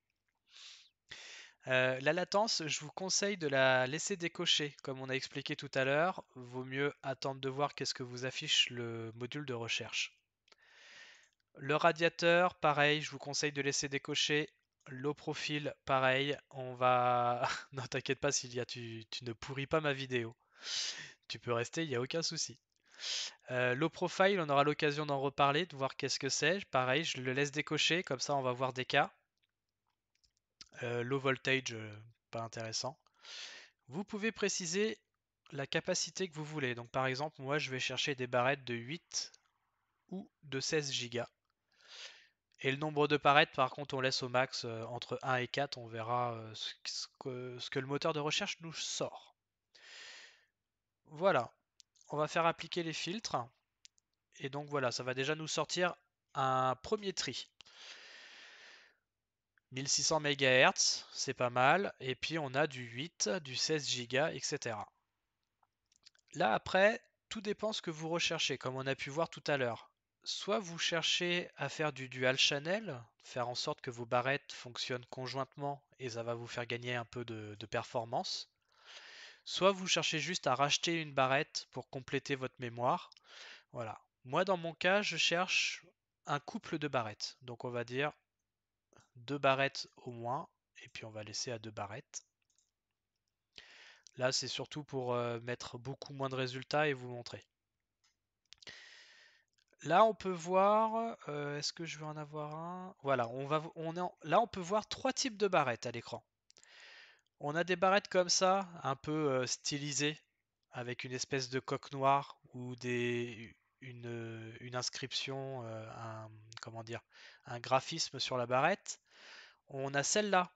Euh, la latence, je vous conseille de la laisser décocher. Comme on a expliqué tout à l'heure, vaut mieux attendre de voir qu'est-ce que vous affiche le module de recherche. Le radiateur, pareil, je vous conseille de laisser décocher. L'eau profil, pareil, on va... non, t'inquiète pas, y tu, tu ne pourris pas ma vidéo. Tu peux rester, il n'y a aucun souci. Euh, L'eau profile, on aura l'occasion d'en reparler, de voir qu'est-ce que c'est. Pareil, je le laisse décocher, comme ça on va voir des cas. Euh, low voltage, euh, pas intéressant. Vous pouvez préciser la capacité que vous voulez. Donc par exemple, moi je vais chercher des barrettes de 8 ou de 16 Go Et le nombre de barrettes, par contre, on laisse au max euh, entre 1 et 4. On verra ce, que, le moteur de recherche nous sort. Voilà. On va faire appliquer les filtres. Et donc voilà, ça va déjà nous sortir un premier tri. 1600 MHz, c'est pas mal. Et puis on a du 8, du 16 Go, etc. Là après, tout dépend ce que vous recherchez, comme on a pu voir tout à l'heure. Soit vous cherchez à faire du dual channel, faire en sorte que vos barrettes fonctionnent conjointement et ça va vous faire gagner un peu de, de performance. Soit vous cherchez juste à racheter une barrette pour compléter votre mémoire. Voilà. Moi dans mon cas, je cherche un couple de barrettes. Donc on va dire deux barrettes au moins, et puis on va laisser à deux barrettes. Là, c'est surtout pour euh, mettre beaucoup moins de résultats et vous montrer. Là, on peut voir, euh, est-ce que je veux en avoir un Voilà, on va, on est là, on peut voir trois types de barrettes à l'écran. On a des barrettes comme ça, un peu euh, stylisées, avec une espèce de coque noire ou des, une, une inscription, un, comment dire, un graphisme sur la barrette. On a celles-là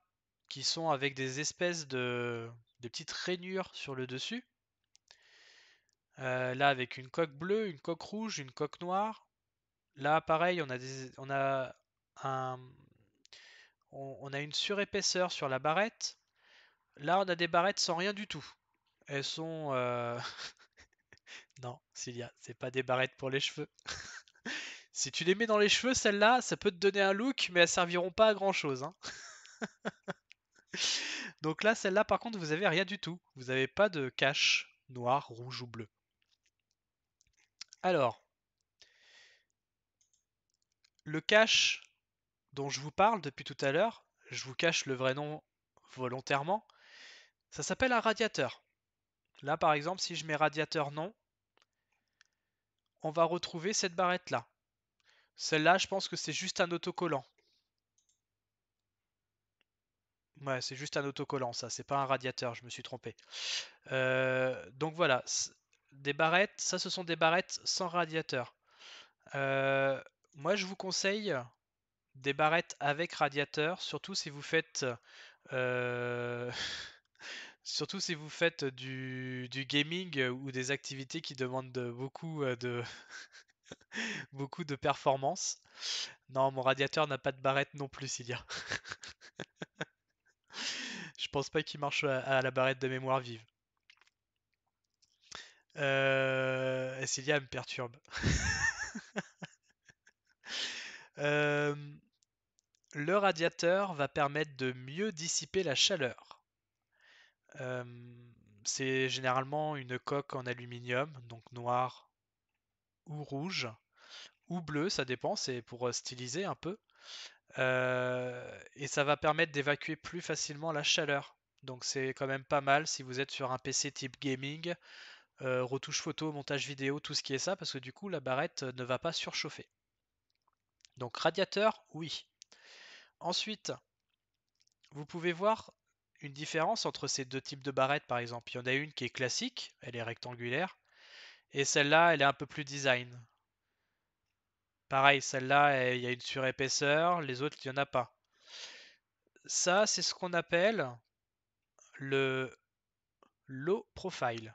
qui sont avec des espèces de, petites rainures sur le dessus. Euh, là, avec une coque bleue, une coque rouge, une coque noire. Là, pareil, on a, des, on a, on, a une surépaisseur sur la barrette. Là, on a des barrettes sans rien du tout. Elles sont. Euh, non, Cilia, c'est pas des barrettes pour les cheveux. Si tu les mets dans les cheveux, celles-là, ça peut te donner un look, mais elles serviront pas à grand chose. Hein. Donc là, celle-là, par contre, vous avez rien du tout. Vous n'avez pas de cache noir, rouge ou bleu. Alors, le cache dont je vous parle depuis tout à l'heure, je vous cache le vrai nom volontairement, ça s'appelle un radiateur. Là, par exemple, si je mets radiateur non, on va retrouver cette barrette-là. Celle-là, je pense que c'est juste un autocollant. Ouais, c'est juste un autocollant, ça. C'est pas un radiateur, je me suis trompé. Euh, donc voilà, des barrettes. Ça, ce sont des barrettes sans radiateur. Euh, moi, je vous conseille des barrettes avec radiateur, surtout si vous faites, euh, surtout si vous faites du gaming ou des activités qui demandent beaucoup de beaucoup de performance. Non, mon radiateur n'a pas de barrette non plus, Cilia. Je pense pas qu'il marche à, la barrette de mémoire vive. Euh, Cilia me perturbe. Euh, le radiateur va permettre de mieux dissiper la chaleur. Euh, c'est généralement une coque en aluminium, donc noire rouge ou bleu, ça dépend, c'est pour euh, styliser un peu. Euh, et ça va permettre d'évacuer plus facilement la chaleur. Donc c'est quand même pas mal si vous êtes sur un PC type gaming, euh, retouche photo, montage vidéo, tout ce qui est ça, parce que du coup la barrette ne va pas surchauffer. Donc radiateur, oui. Ensuite, vous pouvez voir une différence entre ces deux types de barrettes par exemple. Il y en a une qui est classique, elle est rectangulaire, et celle-là, elle est un peu plus design. Pareil, celle-là, eh, il y a une surépaisseur, les autres, il n'y en a pas. Ça, c'est ce qu'on appelle le low profile.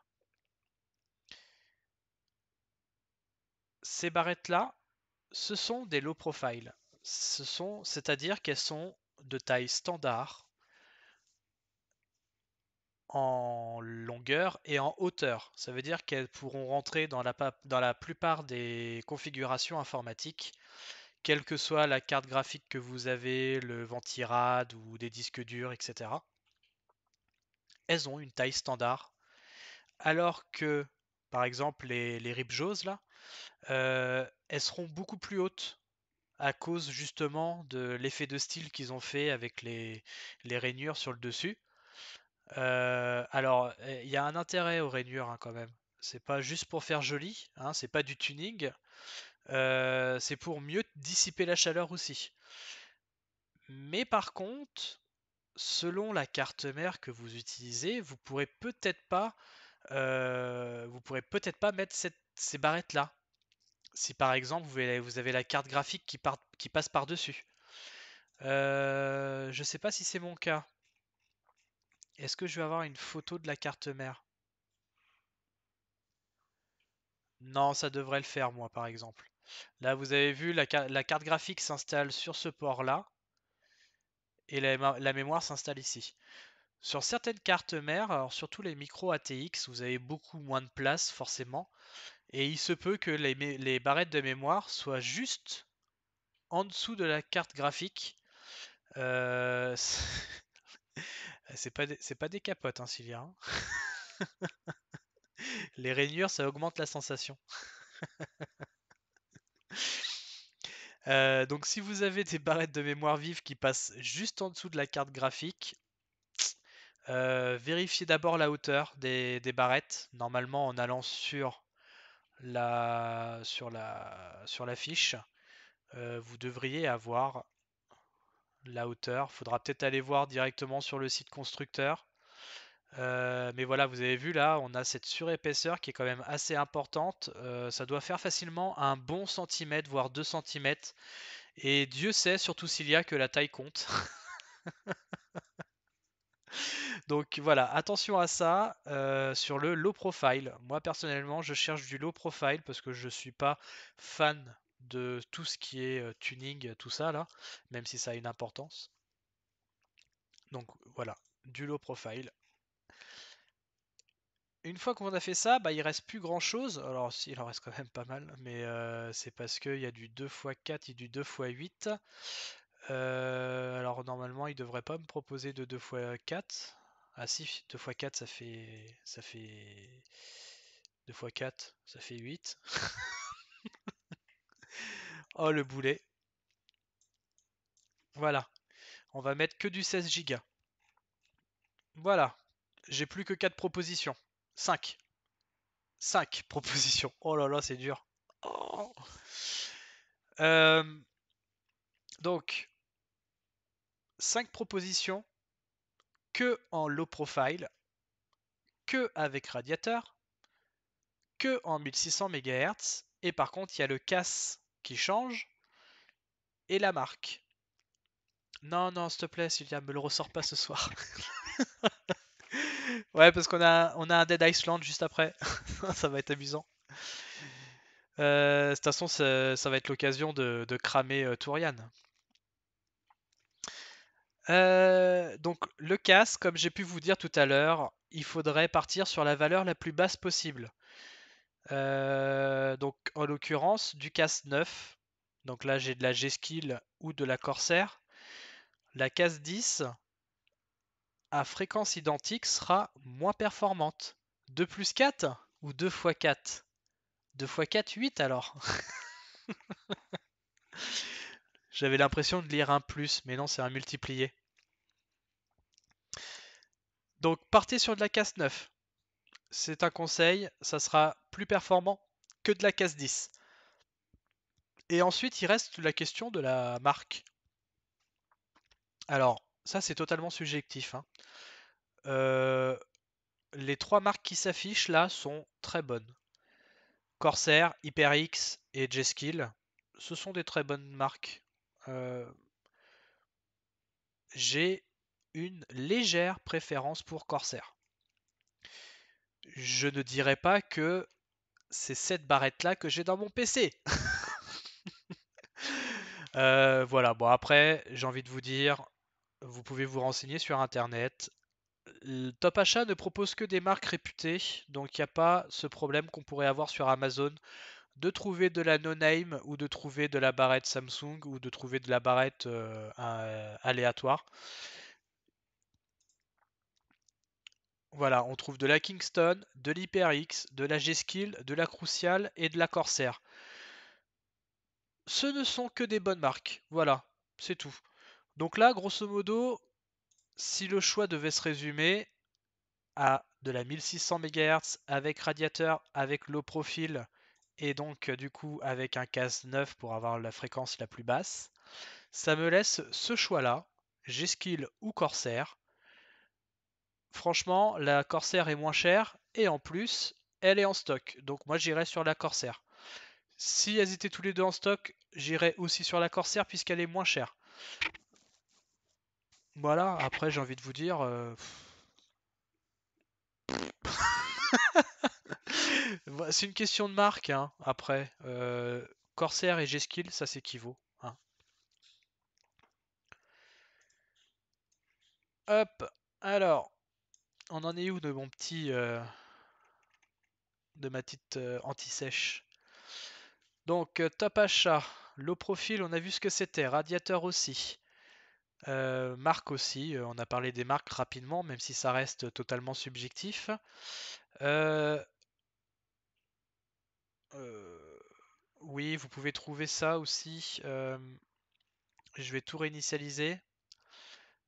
Ces barrettes-là, ce sont des low profile. Ce sont, c'est-à-dire qu'elles sont de taille standard en longueur et en hauteur. Ça veut dire qu'elles pourront rentrer dans la, dans la plupart des configurations informatiques, quelle que soit la carte graphique que vous avez, le ventirad ou des disques durs, etc. Elles ont une taille standard. Alors que, par exemple, les, les Ripjaws, là, euh, elles seront beaucoup plus hautes à cause justement de l'effet de style qu'ils ont fait avec les rainures sur le dessus. Euh, alors, eh, il y a un intérêt aux rainures hein, quand même. C'est pas juste pour faire joli, hein, c'est pas du tuning. Euh, c'est pour mieux dissiper la chaleur aussi. Mais par contre, selon la carte mère que vous utilisez, vous pourrez peut-être pas, euh, vous pourrez peut-être pas mettre ces barrettes là. Si par exemple vous avez, la carte graphique qui, passe par dessus. je sais pas si c'est mon cas. Est-ce que je vais avoir une photo de la carte mère Non, ça devrait le faire, moi, par exemple. Là, vous avez vu, la, carte graphique s'installe sur ce port-là. Et la, mémoire s'installe ici. Sur certaines cartes mères, alors surtout les micro ATX, vous avez beaucoup moins de place, forcément. Et il se peut que les, les barrettes de mémoire soient juste en dessous de la carte graphique. Euh... Eh, c'est pas, des, c'est pas des capotes, hein, hein. Les rainures, ça augmente la sensation. Euh, donc si vous avez des barrettes de mémoire vive qui passent juste en dessous de la carte graphique, euh, vérifiez d'abord la hauteur des, barrettes, normalement en allant sur la, sur la, sur la fiche. Euh, vous devriez avoir la hauteur. Faudra peut-être aller voir directement sur le site constructeur. Euh, mais voilà, vous avez vu là, on a cette surépaisseur qui est quand même assez importante. Euh, ça doit faire facilement un bon centimètre, voire 2 centimètres. Et Dieu sait, surtout s'il y a, que la taille compte. Donc voilà, attention à ça euh, sur le low profile. Moi personnellement, je cherche du low profile parce que je ne suis pas fan de tout ce qui est tuning, tout ça là, même si ça a une importance. Donc voilà, du low profile. Une fois qu'on a fait ça, bah, il reste plus grand chose. Alors si, il en reste quand même pas mal, mais c'est parce qu'il y a du 2x4 et du 2x8. alors normalement, il devrait pas me proposer de 2x4. Ah si, 2x4 ça fait ça fait 2 x 4, ça fait 8. Oh, le boulet. Voilà. On va mettre que du 16 Go. Voilà. J'ai plus que 4 propositions. 5. 5 propositions. Oh là là, c'est dur. Oh. Euh, donc, 5 propositions que en low profile, que avec radiateur, que en 1600 MHz, et par contre, il y a le casse qui change et la marque. Non, non, s'il te plaît, Sylvia, me le ressort pas ce soir. ouais, parce qu'on a, on a un Dead Iceland juste après. ça va être amusant. Euh, de toute façon, ça, va être l'occasion de, de, cramer euh, Tourian. Euh, donc, le casse, comme j'ai pu vous dire tout à l'heure, il faudrait partir sur la valeur la plus basse possible. Euh, donc en l'occurrence du casse 9. Donc là j'ai de la G-Skill ou de la Corsair. La casse 10 à fréquence identique sera moins performante. 2 plus 4 ou 2 x 4 2 x 4, 8 alors J'avais l'impression de lire un plus, mais non, c'est un multiplié. Donc partez sur de la casse 9 c'est un conseil, ça sera plus performant que de la case 10. Et ensuite, il reste la question de la marque. Alors, ça c'est totalement subjectif. Hein. Euh, les trois marques qui s'affichent là sont très bonnes. Corsair, HyperX et J-Skill, ce sont des très bonnes marques. Euh, j'ai une légère préférence pour Corsair je ne dirais pas que c'est cette barrette-là que j'ai dans mon PC. Euh, voilà, bon après, j'ai envie de vous dire, vous pouvez vous renseigner sur Internet. Le Top ne propose que des marques réputées, donc il n'y a pas ce problème qu'on pourrait avoir sur Amazon de trouver de la no-name ou de trouver de la barrette Samsung ou de trouver de la barrette euh, euh, aléatoire. Voilà, on trouve de la Kingston, de l'HyperX, de la G-Skill, de la Crucial et de la Corsair. Ce ne sont que des bonnes marques. Voilà, c'est tout. Donc là, grosso modo, si le choix devait se résumer à de la 1600 MHz avec radiateur, avec low profil et donc euh, du coup avec un cas 9 pour avoir la fréquence la plus basse, ça me laisse ce choix-là, G-Skill ou Corsair, franchement, la Corsair est moins chère et en plus, elle est en stock. Donc moi, j'irai sur la Corsair. Si elles étaient tous les deux en stock, j'irai aussi sur la Corsair puisqu'elle est moins chère. Voilà, après j'ai envie de vous dire... Euh, c'est une question de marque, hein, après. Euh, Corsair et G-Skill, ça s'équivaut. Hein. Hop, alors, on en est où de mon petit. Euh, de ma petite euh, anti-sèche Donc, euh, top achat. Low profil, on a vu ce que c'était. Radiateur aussi. marque aussi, on a parlé des marques rapidement, même si ça reste totalement subjectif. Oui, vous pouvez trouver ça aussi. Je vais tout réinitialiser.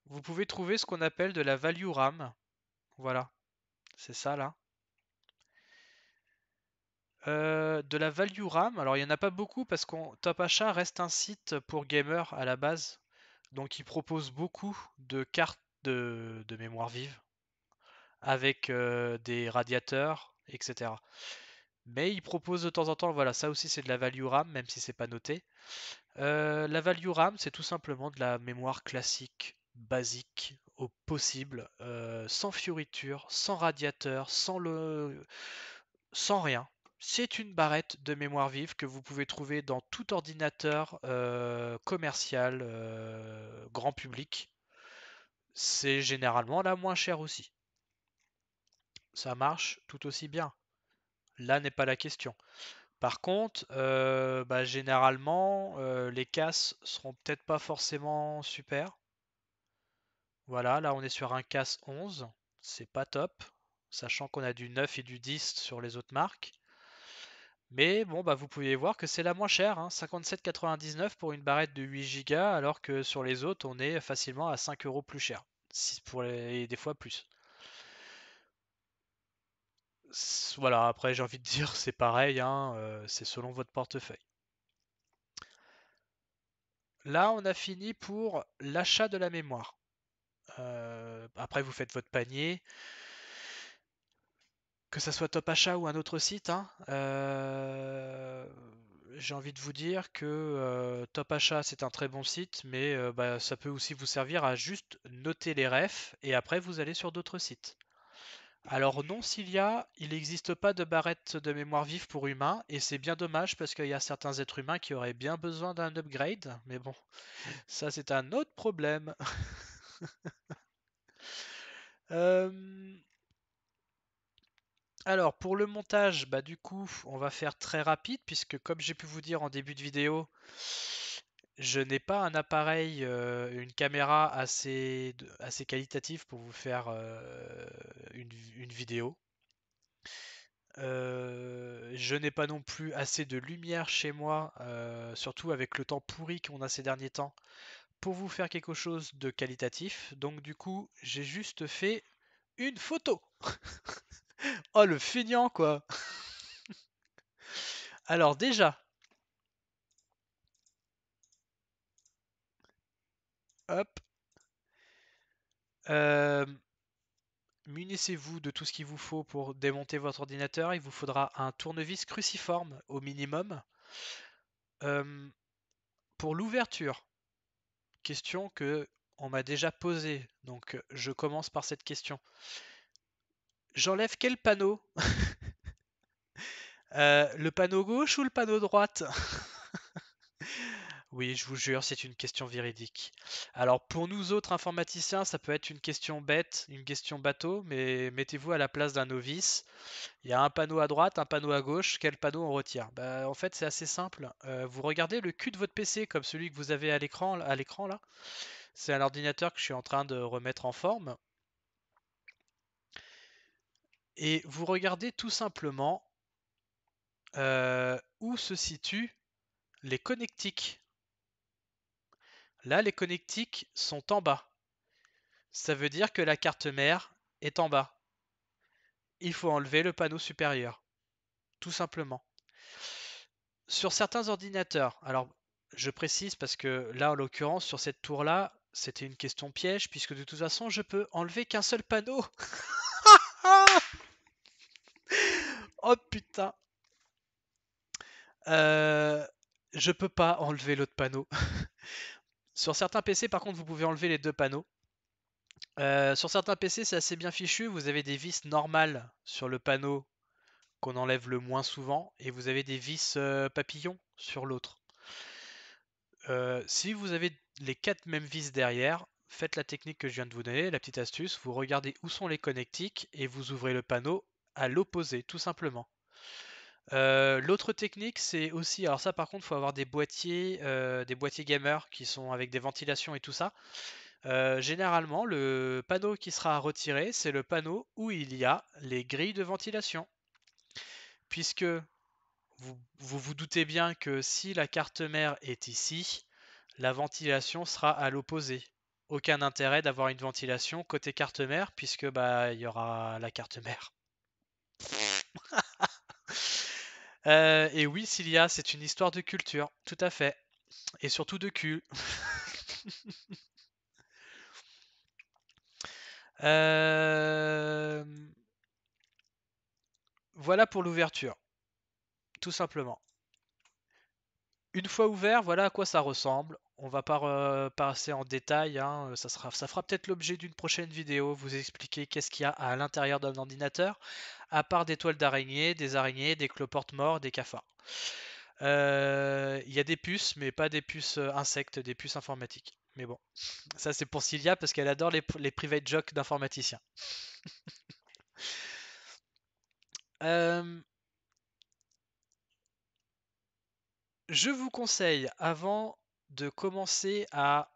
Vous pouvez trouver ce qu'on appelle de la value RAM. Voilà, c'est ça là. Euh, de la value RAM, alors il n'y en a pas beaucoup parce que TopAchat reste un site pour gamers à la base, donc il propose beaucoup de cartes de, mémoire vive avec euh, des radiateurs, etc. Mais il propose de temps en temps, voilà, ça aussi c'est de la value RAM, même si c'est pas noté. Euh, la value RAM, c'est tout simplement de la mémoire classique, basique, au possible, euh, sans fioriture, sans radiateur, sans le, sans rien. C'est une barrette de mémoire vive que vous pouvez trouver dans tout ordinateur euh, commercial euh, grand public. C'est généralement la moins chère aussi. Ça marche tout aussi bien. Là n'est pas la question. Par contre, bah, généralement, les casses seront peut-être pas forcément super. Voilà, là on est sur un CAS 11, c'est pas top, sachant qu'on a du 9 et du 10 sur les autres marques. Mais bon, bah, vous pouvez voir que c'est la moins chère, hein, 57,99 pour une barrette de 8 Go, alors que sur les autres, on est facilement à 5 euros plus cher, et des fois plus. Voilà, après j'ai envie de dire, c'est pareil, hein, euh, c'est selon votre portefeuille. Là, on a fini pour l'achat de la mémoire. Euh, après, vous faites votre panier que ça soit Top Achat ou un autre site, hein, euh, j'ai envie de vous dire que euh, Top Achat c'est un très bon site, mais bah, ça peut aussi vous servir à juste noter les refs et après vous allez sur d'autres sites. Alors non, s'il y a, il n'existe pas de barrette de mémoire vive pour humains, et c'est bien dommage parce qu'il y a certains êtres humains qui auraient bien besoin d'un upgrade, mais bon, ça c'est un autre problème. Euh, alors pour le montage, bah du coup, on va faire très rapide puisque comme j'ai pu vous dire en début de vidéo, je n'ai pas un appareil, euh, une caméra assez, assez qualitative pour vous faire euh, une, vidéo. je n'ai pas non plus assez de lumière chez moi, surtout avec le temps pourri qu'on a ces derniers temps, pour vous faire quelque chose de qualitatif. Donc du coup, j'ai juste fait une photo. oh le feignant quoi. Alors déjà, hop, euh, munissez-vous de tout ce qu'il vous faut pour démonter votre ordinateur. Il vous faudra un tournevis cruciforme au minimum. Euh, pour l'ouverture, question que on m'a déjà posée. Donc euh, je commence par cette question. J'enlève quel panneau euh, Le panneau gauche ou le panneau droite Oui, je vous jure, c'est une question véridique. Alors pour nous autres informaticiens, ça peut être une question bête, une question bateau, mais mettez-vous à la place d'un novice. Il y a un panneau à droite, un panneau à gauche, quel panneau on retire bah, En fait, c'est assez simple. Euh, vous regardez le cul de votre PC comme celui que vous avez à l'écran, à l'écran là. C'est un ordinateur que je suis en train de remettre en forme. Et vous regardez tout simplement euh, où se situent les connectiques Là, les connectiques sont en bas. Ça veut dire que la carte mère est en bas. Il faut enlever le panneau supérieur. Tout simplement. Sur certains ordinateurs, alors je précise parce que là, en l'occurrence, sur cette tour-là, c'était une question piège, puisque de toute façon, je peux enlever qu'un seul panneau. oh putain. Je euh, je peux pas enlever l'autre panneau. Sur certains PC, par contre, vous pouvez enlever les deux panneaux. Euh, sur certains PC, c'est assez bien fichu. Vous avez des vis normales sur le panneau qu'on enlève le moins souvent, et vous avez des vis euh, papillons sur l'autre. Euh, si vous avez les quatre mêmes vis derrière, faites la technique que je viens de vous donner, la petite astuce. Vous regardez où sont les connectiques et vous ouvrez le panneau à l'opposé, tout simplement. Euh, l'autre technique, c'est aussi, alors ça par contre, il faut avoir des boîtiers, euh, des boîtiers gamers qui sont avec des ventilations et tout ça. Euh, généralement, le panneau qui sera retiré, c'est le panneau où il y a les grilles de ventilation. Puisque vous, vous, vous doutez bien que si la carte mère est ici, la ventilation sera à l'opposé. Aucun intérêt d'avoir une ventilation côté carte mère, puisque bah il y aura la carte mère. Euh, et oui, Cilia, c'est une histoire de culture, tout à fait. Et surtout de cul. Euh, voilà pour l'ouverture. Tout simplement. Une fois ouvert, voilà à quoi ça ressemble. On va pas euh, passer en détail, hein. ça, fera peut-être l'objet d'une prochaine vidéo, vous expliquer qu'est-ce qu'il y a à l'intérieur d'un ordinateur, à part des toiles d'araignées, des araignées, des cloportes morts, des cafards. Euh, il y a des puces, mais pas des puces euh, insectes, des puces informatiques. Mais bon, ça c'est pour Cilia parce qu'elle adore les, private jokes d'informaticiens. euh, Je vous conseille, avant de commencer à,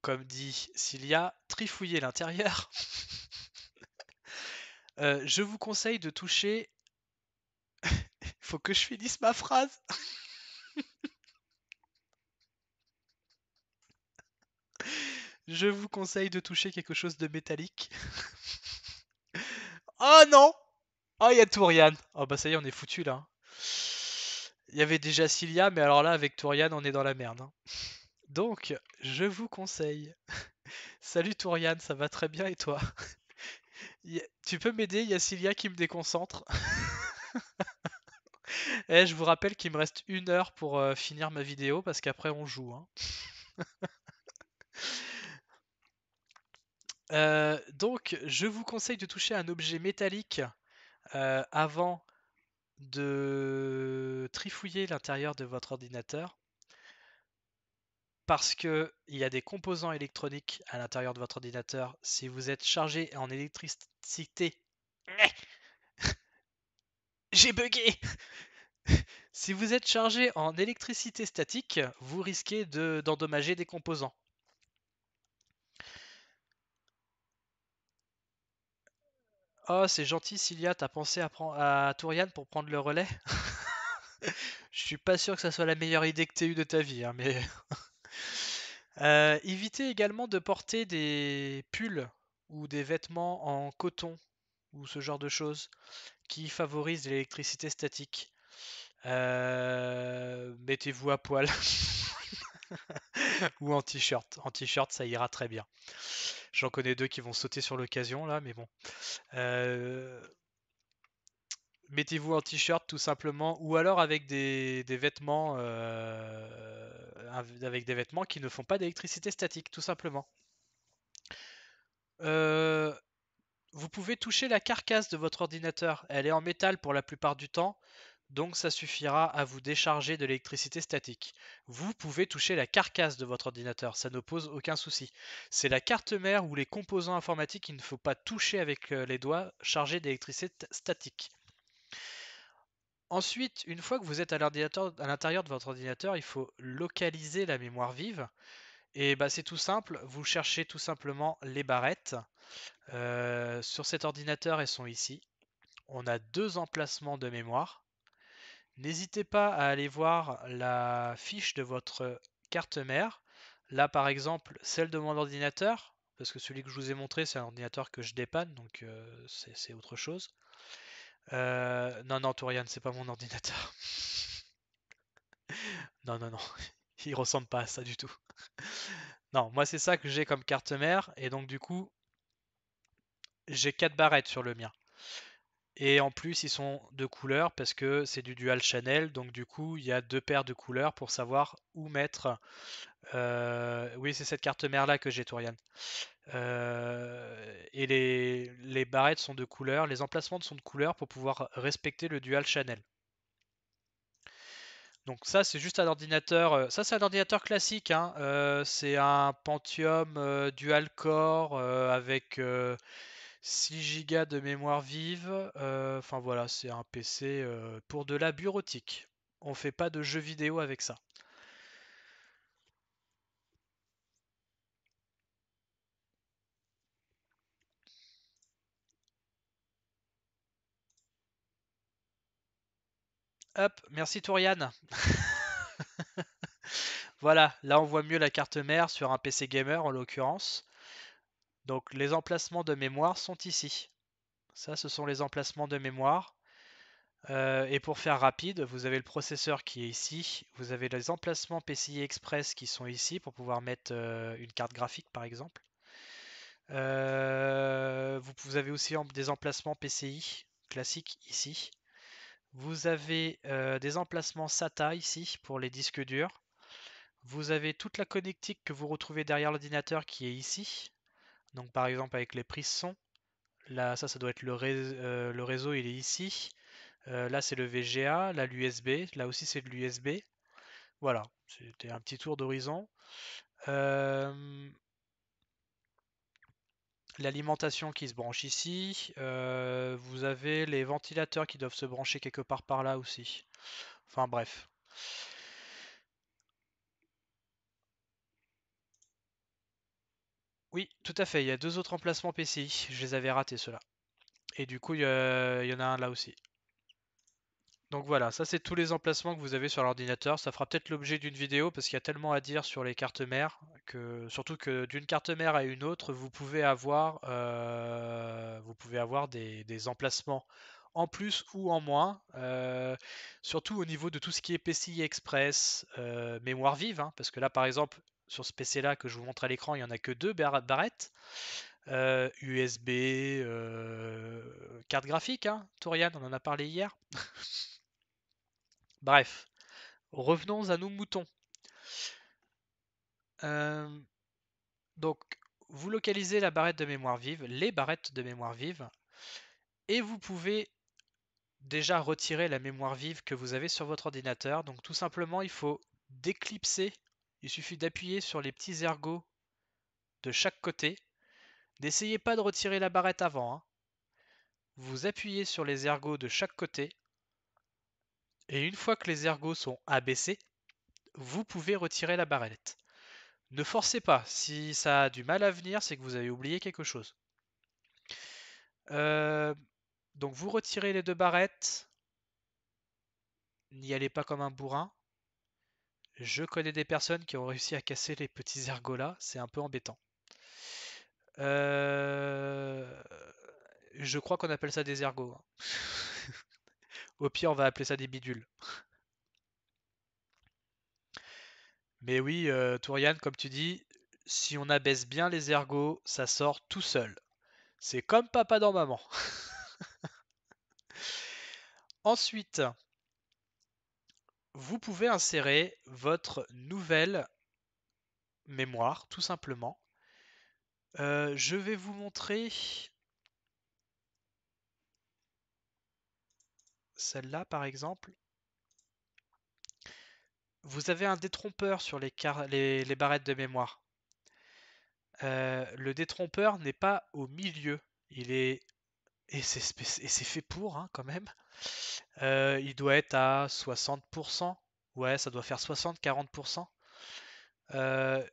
comme dit Cilia, trifouiller l'intérieur, euh, je vous conseille de toucher... Il Faut que je finisse ma phrase Je vous conseille de toucher quelque chose de métallique. oh non Oh, il y a Tourian Oh bah ça y est, on est foutu là. Il y avait déjà Cilia, mais alors là, avec Tourian, on est dans la merde. Hein. Donc, je vous conseille. Salut Tourian, ça va très bien et toi Tu peux m'aider Il y a Cilia qui me déconcentre. et eh, je vous rappelle qu'il me reste une heure pour euh, finir ma vidéo parce qu'après on joue. Hein. Euh, donc, je vous conseille de toucher un objet métallique euh, avant de trifouiller l'intérieur de votre ordinateur parce qu'il y a des composants électroniques à l'intérieur de votre ordinateur. Si vous êtes chargé en électricité, j'ai bugué. si vous êtes chargé en électricité statique, vous risquez d'endommager des composants. Oh, c'est gentil, Cilia, t'as pensé à, à Touriane pour prendre le relais Je suis pas sûr que ça soit la meilleure idée que t'aies eue de ta vie, hein, mais. Euh, évitez également de porter des pulls ou des vêtements en coton ou ce genre de choses qui favorisent l'électricité statique. Euh, mettez-vous à poil ou en t-shirt. En t-shirt, ça ira très bien. J'en connais deux qui vont sauter sur l'occasion là, mais bon. Euh, mettez-vous en t-shirt tout simplement, ou alors avec des, vêtements, euh, avec des vêtements qui ne font pas d'électricité statique, tout simplement. Euh, vous pouvez toucher la carcasse de votre ordinateur. Elle est en métal pour la plupart du temps donc ça suffira à vous décharger de l'électricité statique. Vous pouvez toucher la carcasse de votre ordinateur, ça ne pose aucun souci. C'est la carte mère ou les composants informatiques qu'il ne faut pas toucher avec euh, les doigts chargés d'électricité statique. Ensuite, une fois que vous êtes à l'intérieur de votre ordinateur, il faut localiser la mémoire vive. Et bah c'est tout simple, vous cherchez tout simplement les barrettes. Euh, sur cet ordinateur, elles sont ici. On a deux emplacements de mémoire. N'hésitez pas à aller voir la fiche de votre carte mère. Là, par exemple, celle de mon ordinateur, parce que celui que je vous ai montré, c'est un ordinateur que je dépanne, donc euh, c'est autre chose. Euh, non, non, Tourian, c'est pas mon ordinateur. non, non, non, il ressemble pas à ça du tout. non, moi c'est ça que j'ai comme carte mère, et donc du coup, j'ai 4 barrettes sur le mien. Et en plus, ils sont de couleur parce que c'est du dual channel. Donc, du coup, il y a deux paires de couleurs pour savoir où mettre. Euh, oui, c'est cette carte mère là que j'ai, Tourian. Euh, et les, barrettes sont de couleur, les emplacements sont de couleur pour pouvoir respecter le dual channel. Donc ça c'est juste un ordinateur, euh, ça c'est un ordinateur classique, hein. c'est un Pentium dual core avec 6 Go de mémoire vive. Euh, enfin voilà, c'est un PC euh, pour de la bureautique. On fait pas de jeux vidéo avec ça. Hop, merci Touriane. voilà, là on voit mieux la carte mère sur un PC gamer en l'occurrence. Donc les emplacements de mémoire sont ici. Ça, ce sont les emplacements de mémoire. Euh, et pour faire rapide, vous avez le processeur qui est ici, vous avez les emplacements PCI Express qui sont ici pour pouvoir mettre euh, une carte graphique par exemple. Euh, vous, avez aussi des emplacements PCI classiques ici. Vous avez des emplacements SATA ici pour les disques durs. Vous avez toute la connectique que vous retrouvez derrière l'ordinateur qui est ici. Donc par exemple avec les prises son, là ça ça doit être le, euh, le réseau, il est ici. Euh, là c'est le VGA, là l'USB, là aussi c'est de l'USB. Voilà, c'était un petit tour d'horizon. Euh, l'alimentation qui se branche ici. vous avez les ventilateurs qui doivent se brancher quelque part par là aussi. Enfin bref. Oui, tout à fait. Il y a deux autres emplacements PCI. Je les avais ratés, ceux-là. Et du coup, il y, en a un là aussi. Donc voilà, ça c'est tous les emplacements que vous avez sur l'ordinateur. Ça fera peut-être l'objet d'une vidéo parce qu'il y a tellement à dire sur les cartes mères que surtout que d'une carte mère à une autre, vous pouvez avoir, euh, vous pouvez avoir des, emplacements en plus ou en moins, euh, surtout au niveau de tout ce qui est PCI Express, euh, mémoire vive, hein, parce que là par exemple, sur ce PC-là que je vous montre à l'écran, il n'y en a que deux barrettes. Euh, USB, euh, carte graphique, hein, Torian, on en a parlé hier. Bref, revenons à nos moutons. Euh, donc, vous localisez la barrette de mémoire vive, les barrettes de mémoire vive, et vous pouvez déjà retirer la mémoire vive que vous avez sur votre ordinateur. Donc, tout simplement, il faut déclipser il suffit d'appuyer sur les petits ergots de chaque côté. N'essayez pas de retirer la barrette avant. Hein. Vous appuyez sur les ergots de chaque côté. Et une fois que les ergots sont abaissés, vous pouvez retirer la barrette. Ne forcez pas. Si ça a du mal à venir, c'est que vous avez oublié quelque chose. Euh, donc vous retirez les deux barrettes. N'y allez pas comme un bourrin. Je connais des personnes qui ont réussi à casser les petits là. c'est un peu embêtant. Euh, je crois qu'on appelle ça des ergots. Hein. Au pire, on va appeler ça des bidules. Mais oui, euh, Touriane, comme tu dis, si on abaisse bien les ergots, ça sort tout seul. C'est comme papa dans maman. Ensuite, vous pouvez insérer votre nouvelle mémoire, tout simplement. Euh, je vais vous montrer celle-là, par exemple. Vous avez un détrompeur sur les, barrettes de mémoire. Euh, le détrompeur n'est pas au milieu. Il est... Et c'est fait pour, hein, quand même. Euh, il doit être à 60%. Ouais, ça doit faire 60-40%. Euh,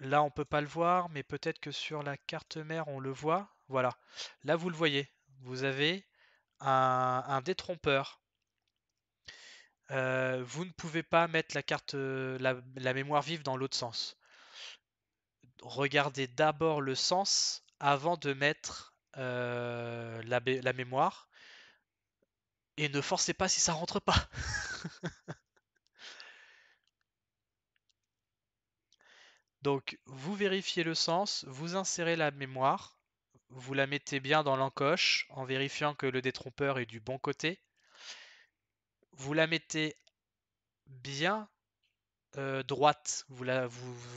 là, on peut pas le voir, mais peut-être que sur la carte mère, on le voit. Voilà. Là, vous le voyez. Vous avez un, détrompeur. Euh, vous ne pouvez pas mettre la carte, la, mémoire vive dans l'autre sens. Regardez d'abord le sens avant de mettre la, mémoire et ne forcez pas si ça rentre pas. Donc vous vérifiez le sens, vous insérez la mémoire, vous la mettez bien dans l'encoche en vérifiant que le détrompeur est du bon côté. Vous la mettez bien euh, droite, vous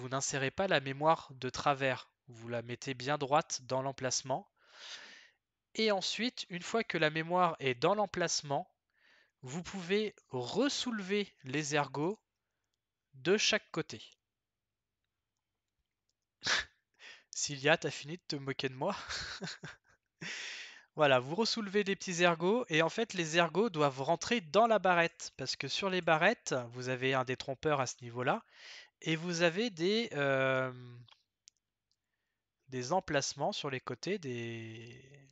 n'insérez pas la mémoire de travers, vous la mettez bien droite dans l'emplacement. Et ensuite, une fois que la mémoire est dans l'emplacement, vous pouvez ressoulever les ergots de chaque côté. Sylvia, t'as fini de te moquer de moi Voilà, vous ressoulevez des petits ergots et en fait les ergots doivent rentrer dans la barrette parce que sur les barrettes, vous avez un détrompeur à ce niveau-là et vous avez des euh, emplacements sur les côtés, des,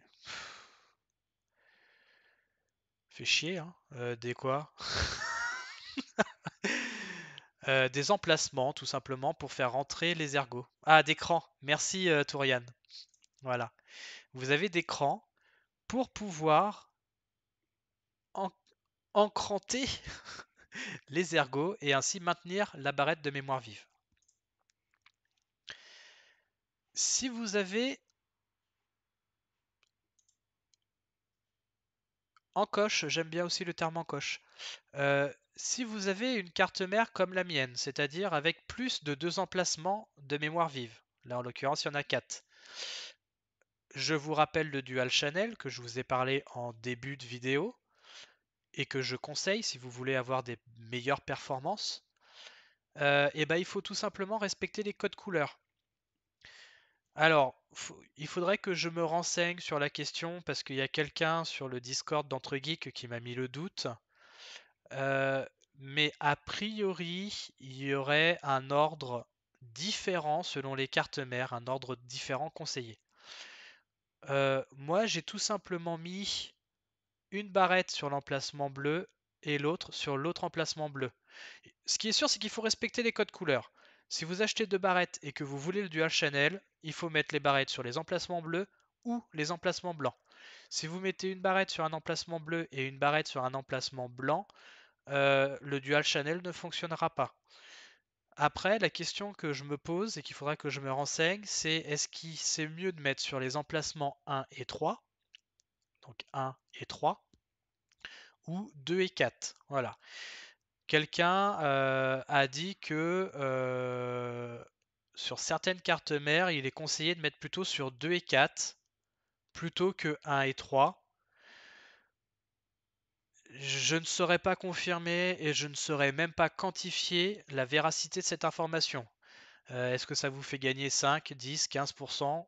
fait chier, hein euh, Des quoi euh, Des emplacements, tout simplement, pour faire rentrer les ergots. Ah, des crans. Merci, euh, Touriane. Voilà. Vous avez des crans pour pouvoir encranter les ergots et ainsi maintenir la barrette de mémoire vive. Si vous avez encoche, j'aime bien aussi le terme encoche. Euh, si vous avez une carte mère comme la mienne, c'est-à-dire avec plus de deux emplacements de mémoire vive, là en l'occurrence il y en a quatre. Je vous rappelle le dual channel que je vous ai parlé en début de vidéo et que je conseille si vous voulez avoir des meilleures performances. et euh, eh ben, il faut tout simplement respecter les codes couleurs. Alors, il faudrait que je me renseigne sur la question parce qu'il y a quelqu'un sur le Discord d'Entre qui m'a mis le doute. Euh, mais a priori, il y aurait un ordre différent selon les cartes mères, un ordre différent conseillé. Euh, moi, j'ai tout simplement mis une barrette sur l'emplacement bleu et l'autre sur l'autre emplacement bleu. Ce qui est sûr, c'est qu'il faut respecter les codes couleurs. Si vous achetez deux barrettes et que vous voulez le dual channel, il faut mettre les barrettes sur les emplacements bleus ou les emplacements blancs. Si vous mettez une barrette sur un emplacement bleu et une barrette sur un emplacement blanc, euh, le dual channel ne fonctionnera pas. Après, la question que je me pose et qu'il faudra que je me renseigne, c'est est-ce qu'il c'est mieux de mettre sur les emplacements 1 et 3, donc 1 et 3, ou 2 et 4. Voilà quelqu'un a dit que sur certaines cartes mères, il est conseillé de mettre plutôt sur 2 et 4 plutôt que 1 et 3. Je ne saurais pas confirmer et je ne saurais même pas quantifier la véracité de cette information. Est-ce que ça vous fait gagner 5, 10, 15%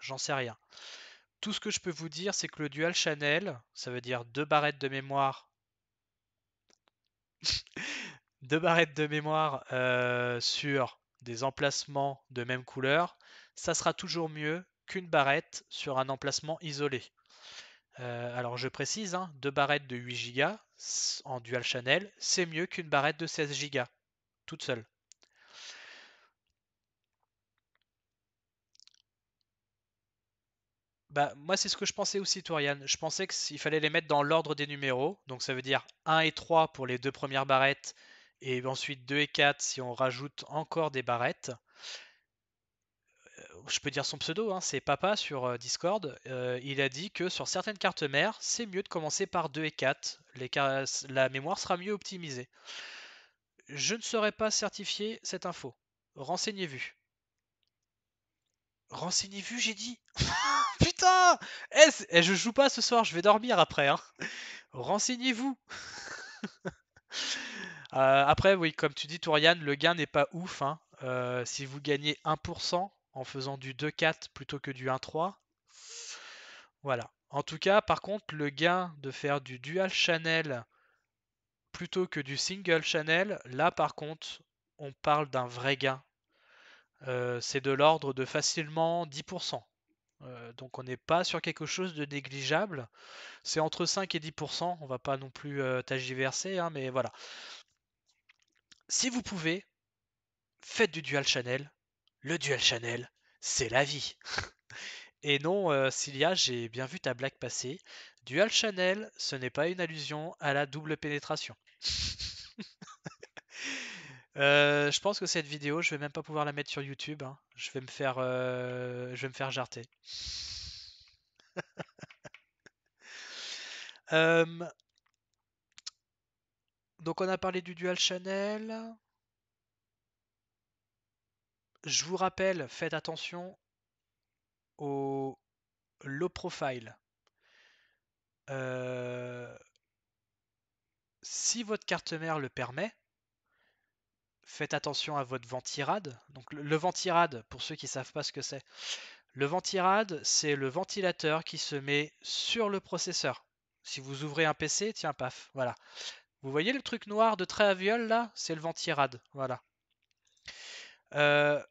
J'en sais rien. Tout ce que je peux vous dire, c'est que le dual channel, ça veut dire deux barrettes de mémoire deux barrettes de mémoire euh, sur des emplacements de même couleur, ça sera toujours mieux qu'une barrette sur un emplacement isolé. Euh, alors je précise, hein, deux barrettes de 8 Go en dual channel, c'est mieux qu'une barrette de 16 Go toute seule. Bah, moi, c'est ce que je pensais aussi, Tourian. Je pensais qu'il fallait les mettre dans l'ordre des numéros. Donc, ça veut dire 1 et 3 pour les deux premières barrettes. Et ensuite 2 et 4 si on rajoute encore des barrettes. Euh, je peux dire son pseudo, hein, c'est Papa sur euh, Discord. Euh, il a dit que sur certaines cartes mères, c'est mieux de commencer par 2 et 4. la mémoire sera mieux optimisée. Je ne serais pas certifié cette info. Renseignez-vous. Renseignez-vous, j'ai dit putain eh, je joue pas ce soir, je vais dormir après. Hein. Renseignez-vous. Euh, après, oui, comme tu dis, Tourian, le gain n'est pas ouf. Hein. Euh, si vous gagnez 1% en faisant du 2-4 plutôt que du 1-3, voilà. En tout cas, par contre, le gain de faire du dual channel plutôt que du single channel, là par contre, on parle d'un vrai gain. Euh, c'est de l'ordre de facilement 10%. Euh, donc on n'est pas sur quelque chose de négligeable. C'est entre 5 et 10%, on va pas non plus euh, tagiverser, hein, mais voilà. Si vous pouvez, faites du dual channel. Le dual channel, c'est la vie. et non, Cilia, euh, j'ai bien vu ta blague passer. Dual channel, ce n'est pas une allusion à la double pénétration. Euh, je pense que cette vidéo, je vais même pas pouvoir la mettre sur YouTube. Hein. Je vais me faire, euh, je vais me faire jarter. donc on a parlé du dual channel. Je vous rappelle, faites attention au low profile. Euh, si votre carte mère le permet, faites attention à votre ventirade. Donc le, ventirad, ventirade, pour ceux qui ne savent pas ce que c'est, le ventirade, c'est le ventilateur qui se met sur le processeur. Si vous ouvrez un PC, tiens, paf, voilà. Vous voyez le truc noir de trait à viol là C'est le ventirade, voilà. Euh,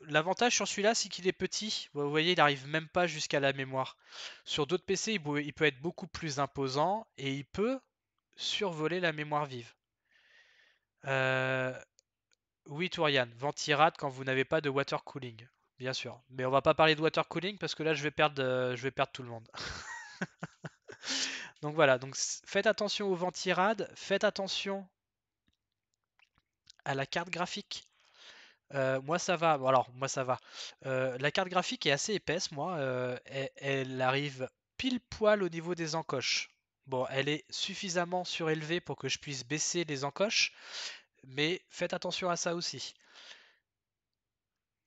l'avantage sur celui-là, c'est qu'il est petit. Vous voyez, il n'arrive même pas jusqu'à la mémoire. Sur d'autres PC, il peut être beaucoup plus imposant et il peut survoler la mémoire vive. Euh, oui, Tourian, ventirad quand vous n'avez pas de water cooling, bien sûr. Mais on va pas parler de water cooling parce que là, je vais perdre, euh, je vais perdre tout le monde. donc voilà, donc faites attention au ventirad, faites attention à la carte graphique. Euh, moi ça va, bon, alors moi ça va. la carte graphique est assez épaisse, moi. elle, arrive pile poil au niveau des encoches. Bon, elle est suffisamment surélevée pour que je puisse baisser les encoches, mais faites attention à ça aussi.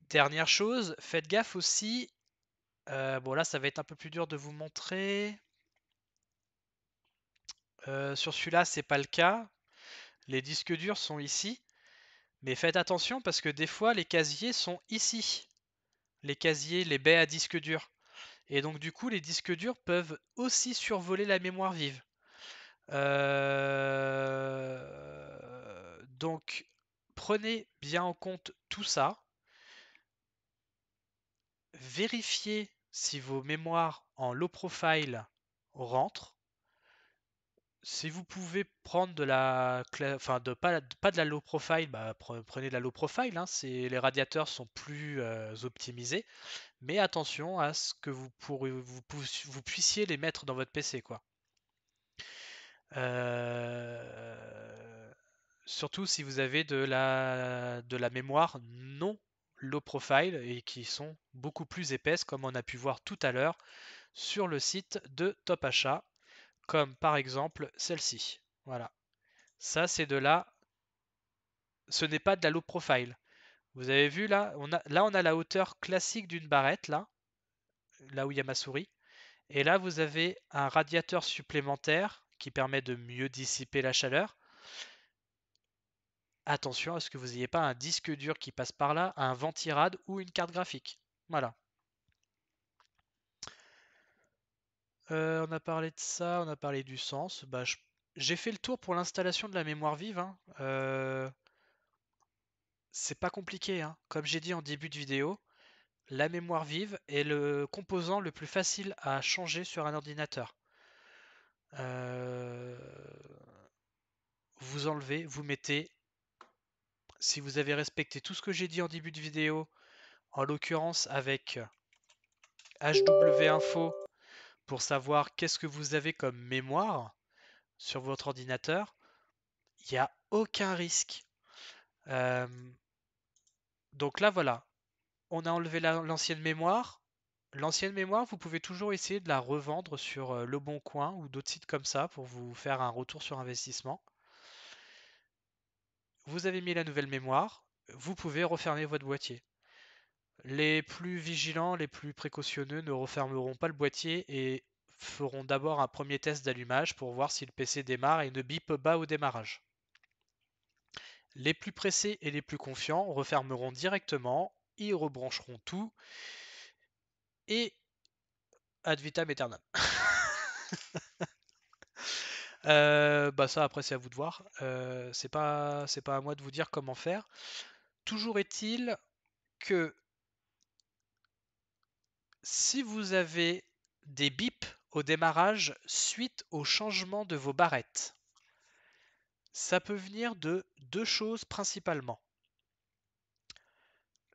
Dernière chose, faites gaffe aussi. Euh, bon, là, ça va être un peu plus dur de vous montrer. Euh, sur celui-là, c'est pas le cas. Les disques durs sont ici. Mais faites attention parce que des fois, les casiers sont ici. Les casiers, les baies à disques durs et donc du coup, les disques durs peuvent aussi survoler la mémoire vive. Euh, donc prenez bien en compte tout ça. Vérifiez si vos mémoires en low profile rentrent si vous pouvez prendre de la, enfin de pas, pas de la low profile, bah, prenez de la low profile. Hein, les radiateurs sont plus euh, optimisés, mais attention à ce que vous, pourrez, vous, puissiez les mettre dans votre PC, quoi. Euh, surtout si vous avez de la, de la mémoire non low profile et qui sont beaucoup plus épaisses, comme on a pu voir tout à l'heure sur le site de Top Achat comme par exemple celle-ci. Voilà. Ça, c'est de la... Ce n'est pas de la low profile. Vous avez vu là on a, Là, on a la hauteur classique d'une barrette, là, là où il y a ma souris. Et là, vous avez un radiateur supplémentaire qui permet de mieux dissiper la chaleur. Attention à ce que vous n'ayez pas un disque dur qui passe par là, un ventirad ou une carte graphique. Voilà. Euh, on a parlé de ça, on a parlé du sens. Bah, j'ai fait le tour pour l'installation de la mémoire vive. Hein. Euh, c'est pas compliqué. Hein. Comme j'ai dit en début de vidéo, la mémoire vive est le composant le plus facile à changer sur un ordinateur. Euh, vous enlevez, vous mettez. Si vous avez respecté tout ce que j'ai dit en début de vidéo, en l'occurrence avec HW info pour savoir qu'est-ce que vous avez comme mémoire sur votre ordinateur, il n'y a aucun risque. donc là, voilà, on a enlevé l'ancienne mémoire. L'ancienne mémoire, vous pouvez toujours essayer de la revendre sur Leboncoin euh, Le ou d'autres sites comme ça pour vous faire un retour sur investissement. Vous avez mis la nouvelle mémoire, vous pouvez refermer votre boîtier. Les plus vigilants, les plus précautionneux ne refermeront pas le boîtier et feront d'abord un premier test d'allumage pour voir si le PC démarre et ne bip pas au démarrage. Les plus pressés et les plus confiants refermeront directement, Ils rebrancheront tout et ad vitam aeternam. Euh, bah ça après c'est à vous de voir. Euh, c'est pas c'est pas à moi de vous dire comment faire. Toujours est-il que si vous avez des bips au démarrage suite au changement de vos barrettes, ça peut venir de deux choses principalement.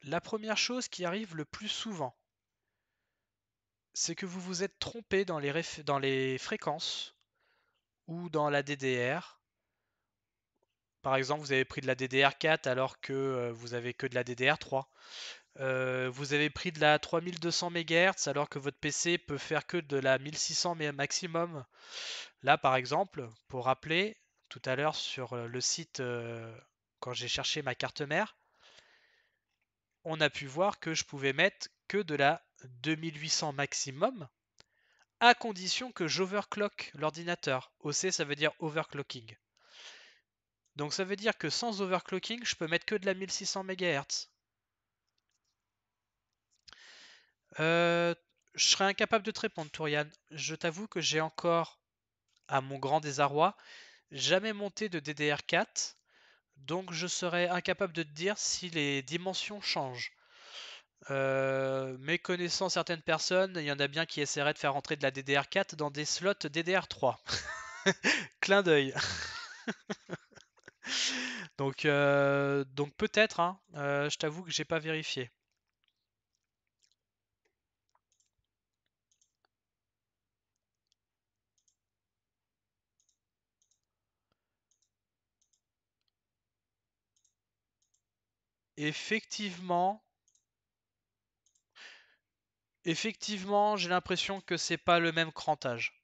La première chose qui arrive le plus souvent, c'est que vous vous êtes trompé dans les, fréquences ou dans la DDR. Par exemple, vous avez pris de la DDR4 alors que euh, vous avez que de la DDR3. Euh, vous avez pris de la 3200 MHz alors que votre PC peut faire que de la 1600 maximum. Là, par exemple, pour rappeler, tout à l'heure sur euh, le site, euh, quand j'ai cherché ma carte mère, on a pu voir que je pouvais mettre que de la 2800 maximum à condition que j'overclock l'ordinateur. OC, ça veut dire overclocking. Donc ça veut dire que sans overclocking, je peux mettre que de la 1600 MHz. Euh, je serais incapable de te répondre, Tourian. Je t'avoue que j'ai encore, à mon grand désarroi, jamais monté de DDR4, donc je serais incapable de te dire si les dimensions changent. Euh, mais certaines personnes, il y en a bien qui essaieraient de faire rentrer de la DDR4 dans des slots DDR3. Clin d'œil. donc, euh, donc peut-être, hein. euh, je t'avoue que j'ai pas vérifié. Effectivement, effectivement, j'ai l'impression que c'est pas le même crantage.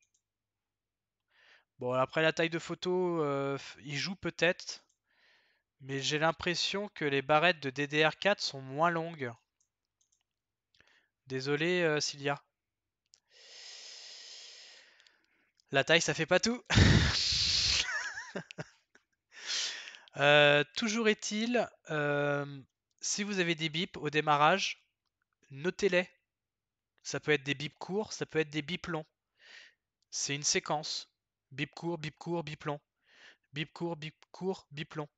Bon, après la taille de photo, euh, il joue peut-être, mais j'ai l'impression que les barrettes de DDR4 sont moins longues. Désolé, Cilia. Euh, la taille, ça fait pas tout. Euh, toujours est-il, si vous avez des bips au démarrage, notez-les. Ça peut être des bips courts, ça peut être des bips longs. C'est une séquence. Bip court, bip court, bip long. Bip court, bip court, bip long.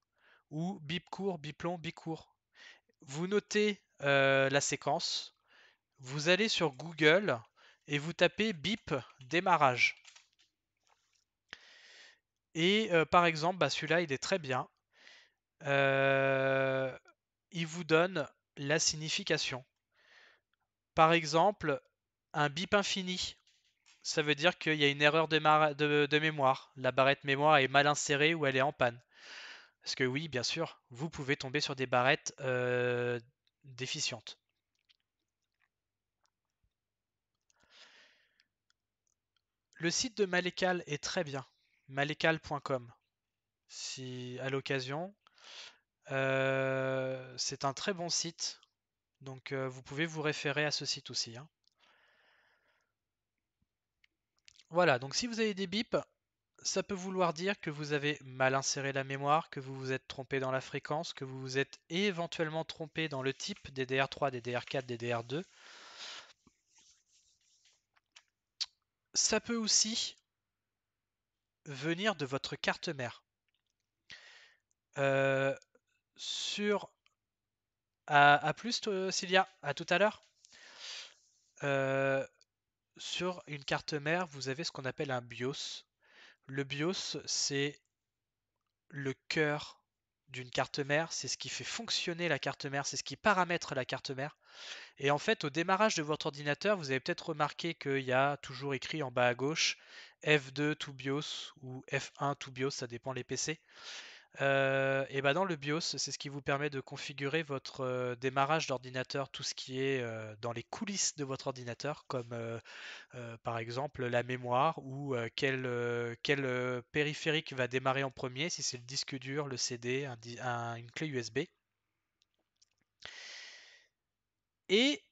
Ou bip court, bip long, bip court. Vous notez la séquence. Vous allez sur Google et vous tapez bip démarrage. Et par exemple, bah, celui-là, il est très bien il vous donne la signification. Par exemple, un bip infini, ça veut dire qu'il y a une erreur de, mémoire. La barrette mémoire est mal insérée ou elle est en panne. Parce que oui, bien sûr, vous pouvez tomber sur des barrettes déficientes. Le site de Malekal est très bien, malekal.com. Si à l'occasion, euh, c'est un très bon site, donc euh, vous pouvez vous référer à ce site aussi. Hein. Voilà, donc si vous avez des bips, ça peut vouloir dire que vous avez mal inséré la mémoire, que vous vous êtes trompé dans la fréquence, que vous vous êtes éventuellement trompé dans le type DDR3, DDR4, DDR2. Ça peut aussi venir de votre carte mère. Euh, sur. À, plus, Sylvia, à tout à l'heure. Euh, sur une carte mère, vous avez ce qu'on appelle un BIOS. Le BIOS, c'est le cœur d'une carte mère, c'est ce qui fait fonctionner la carte mère, c'est ce qui paramètre la carte mère. Et en fait, au démarrage de votre ordinateur, vous avez peut-être remarqué qu'il y a toujours écrit en bas à gauche F2 to BIOS ou F1 to BIOS, ça dépend les PC. Euh, et ben dans le BIOS, c'est ce qui vous permet de configurer votre euh, démarrage d'ordinateur, tout ce qui est euh, dans les coulisses de votre ordinateur, comme par exemple la mémoire ou quel, périphérique va démarrer en premier, si c'est le disque dur, le CD, une clé USB. Et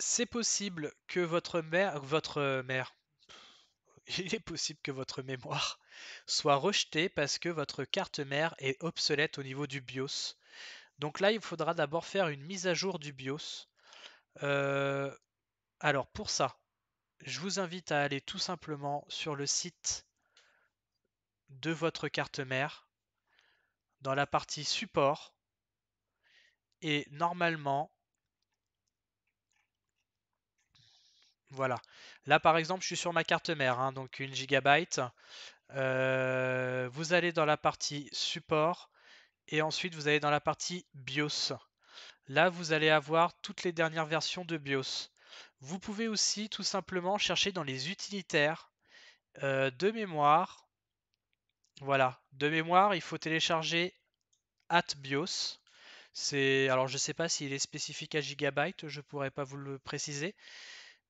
c'est possible que votre mère, votre mère, il est possible que votre mémoire soit rejeté parce que votre carte mère est obsolète au niveau du BIOS. Donc là, il faudra d'abord faire une mise à jour du BIOS. Euh, alors pour ça, je vous invite à aller tout simplement sur le site de votre carte mère, dans la partie support, et normalement, voilà. Là par exemple, je suis sur ma carte mère, hein, donc une gigabyte. Euh, vous allez dans la partie support et ensuite vous allez dans la partie BIOS. Là, vous allez avoir toutes les dernières versions de BIOS. Vous pouvez aussi tout simplement chercher dans les utilitaires euh, de mémoire. Voilà, de mémoire, il faut télécharger AtBIOS. C'est alors je ne sais pas s'il est spécifique à gigabyte, je ne pourrais pas vous le préciser,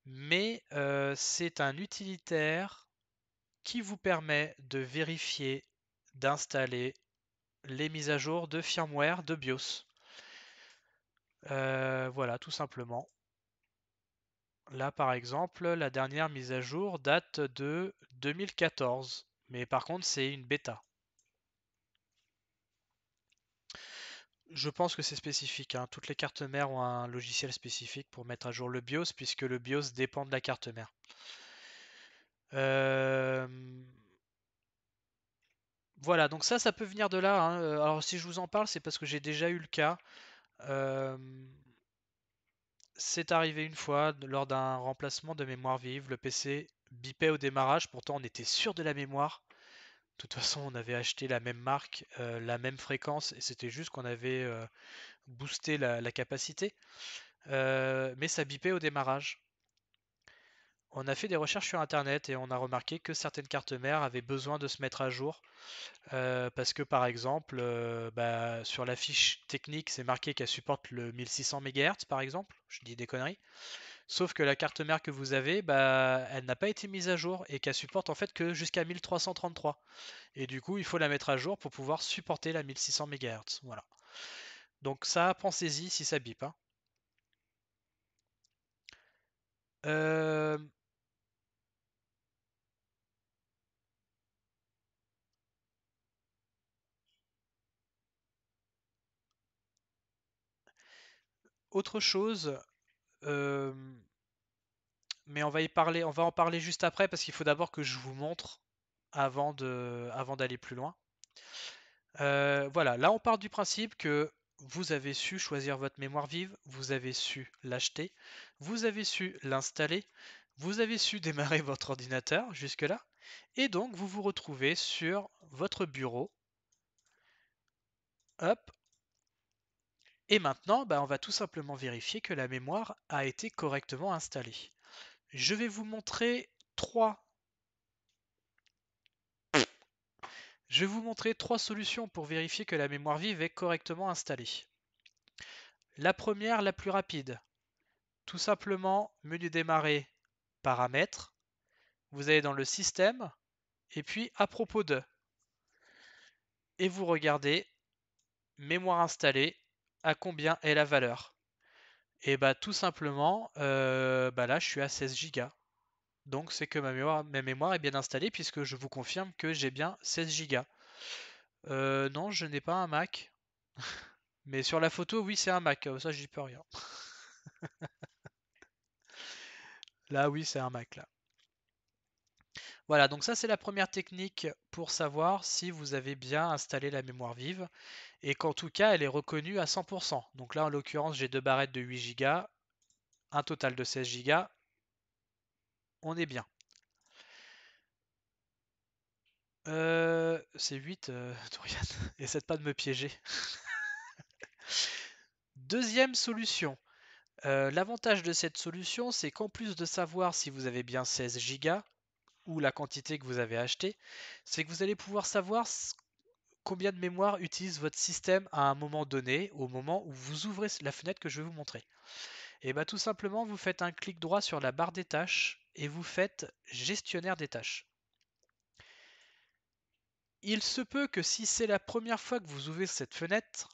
mais euh, c'est un utilitaire qui vous permet de vérifier, d'installer les mises à jour de firmware de BIOS. Euh, voilà, tout simplement. Là, par exemple, la dernière mise à jour date de 2014, mais par contre, c'est une bêta. Je pense que c'est spécifique. Hein. Toutes les cartes mères ont un logiciel spécifique pour mettre à jour le BIOS, puisque le BIOS dépend de la carte mère. Euh, voilà, donc ça, ça peut venir de là. Hein. Euh, alors si je vous en parle, c'est parce que j'ai déjà eu le cas. Euh, c'est arrivé une fois lors d'un remplacement de mémoire vive. Le PC bipait au démarrage, pourtant on était sûr de la mémoire. De toute façon, on avait acheté la même marque, la même fréquence, et c'était juste qu'on avait boosté la, capacité. mais ça bipait au démarrage. On a fait des recherches sur Internet et on a remarqué que certaines cartes mères avaient besoin de se mettre à jour euh, parce que par exemple euh, bah, sur la fiche technique c'est marqué qu'elle supporte le 1600 MHz par exemple, je dis des conneries, sauf que la carte mère que vous avez bah, elle n'a pas été mise à jour et qu'elle supporte en fait que jusqu'à 1333 et du coup il faut la mettre à jour pour pouvoir supporter la 1600 MHz. Voilà. Donc ça pensez-y si ça bip. Hein. Euh, autre chose, euh, mais on va y parler, on va en parler juste après parce qu'il faut d'abord que je vous montre avant de, avant d'aller plus loin. Euh, voilà, là on part du principe que vous avez su choisir votre mémoire vive, vous avez su l'acheter, vous avez su l'installer, vous avez su démarrer votre ordinateur jusque-là, et donc vous vous retrouvez sur votre bureau, hop, et maintenant, bah, on va tout simplement vérifier que la mémoire a été correctement installée. Je vais vous montrer trois Je vais vous montrer trois solutions pour vérifier que la mémoire vive est correctement installée. La première, la plus rapide. Tout simplement, menu démarrer, paramètres. Vous allez dans le système, et puis à propos de. Et vous regardez, mémoire installée, à combien est la valeur Et bah tout simplement, euh, bah là je suis à 16 go Donc c'est que ma mémoire, est bien installée puisque je vous confirme que j'ai bien 16 Go. Euh, non, je n'ai pas un Mac. Mais sur la photo, oui, c'est un Mac. Ça, j'y peux rien. là, oui, c'est un Mac là. Voilà, donc ça c'est la première technique pour savoir si vous avez bien installé la mémoire vive et qu'en tout cas elle est reconnue à 100%. Donc là en l'occurrence j'ai deux barrettes de 8 Go, un total de 16 Go, on est bien. Euh, c'est 8, euh, Dorian. Essaie pas de me piéger. Deuxième solution. Euh, l'avantage de cette solution, c'est qu'en plus de savoir si vous avez bien 16 Go, ou la quantité que vous avez acheté, c'est que vous allez pouvoir savoir combien de mémoire utilise votre système à un moment donné, au moment où vous ouvrez la fenêtre que je vais vous montrer. Et bien bah, tout simplement, vous faites un clic droit sur la barre des tâches et vous faites gestionnaire des tâches. Il se peut que si c'est la première fois que vous ouvrez cette fenêtre,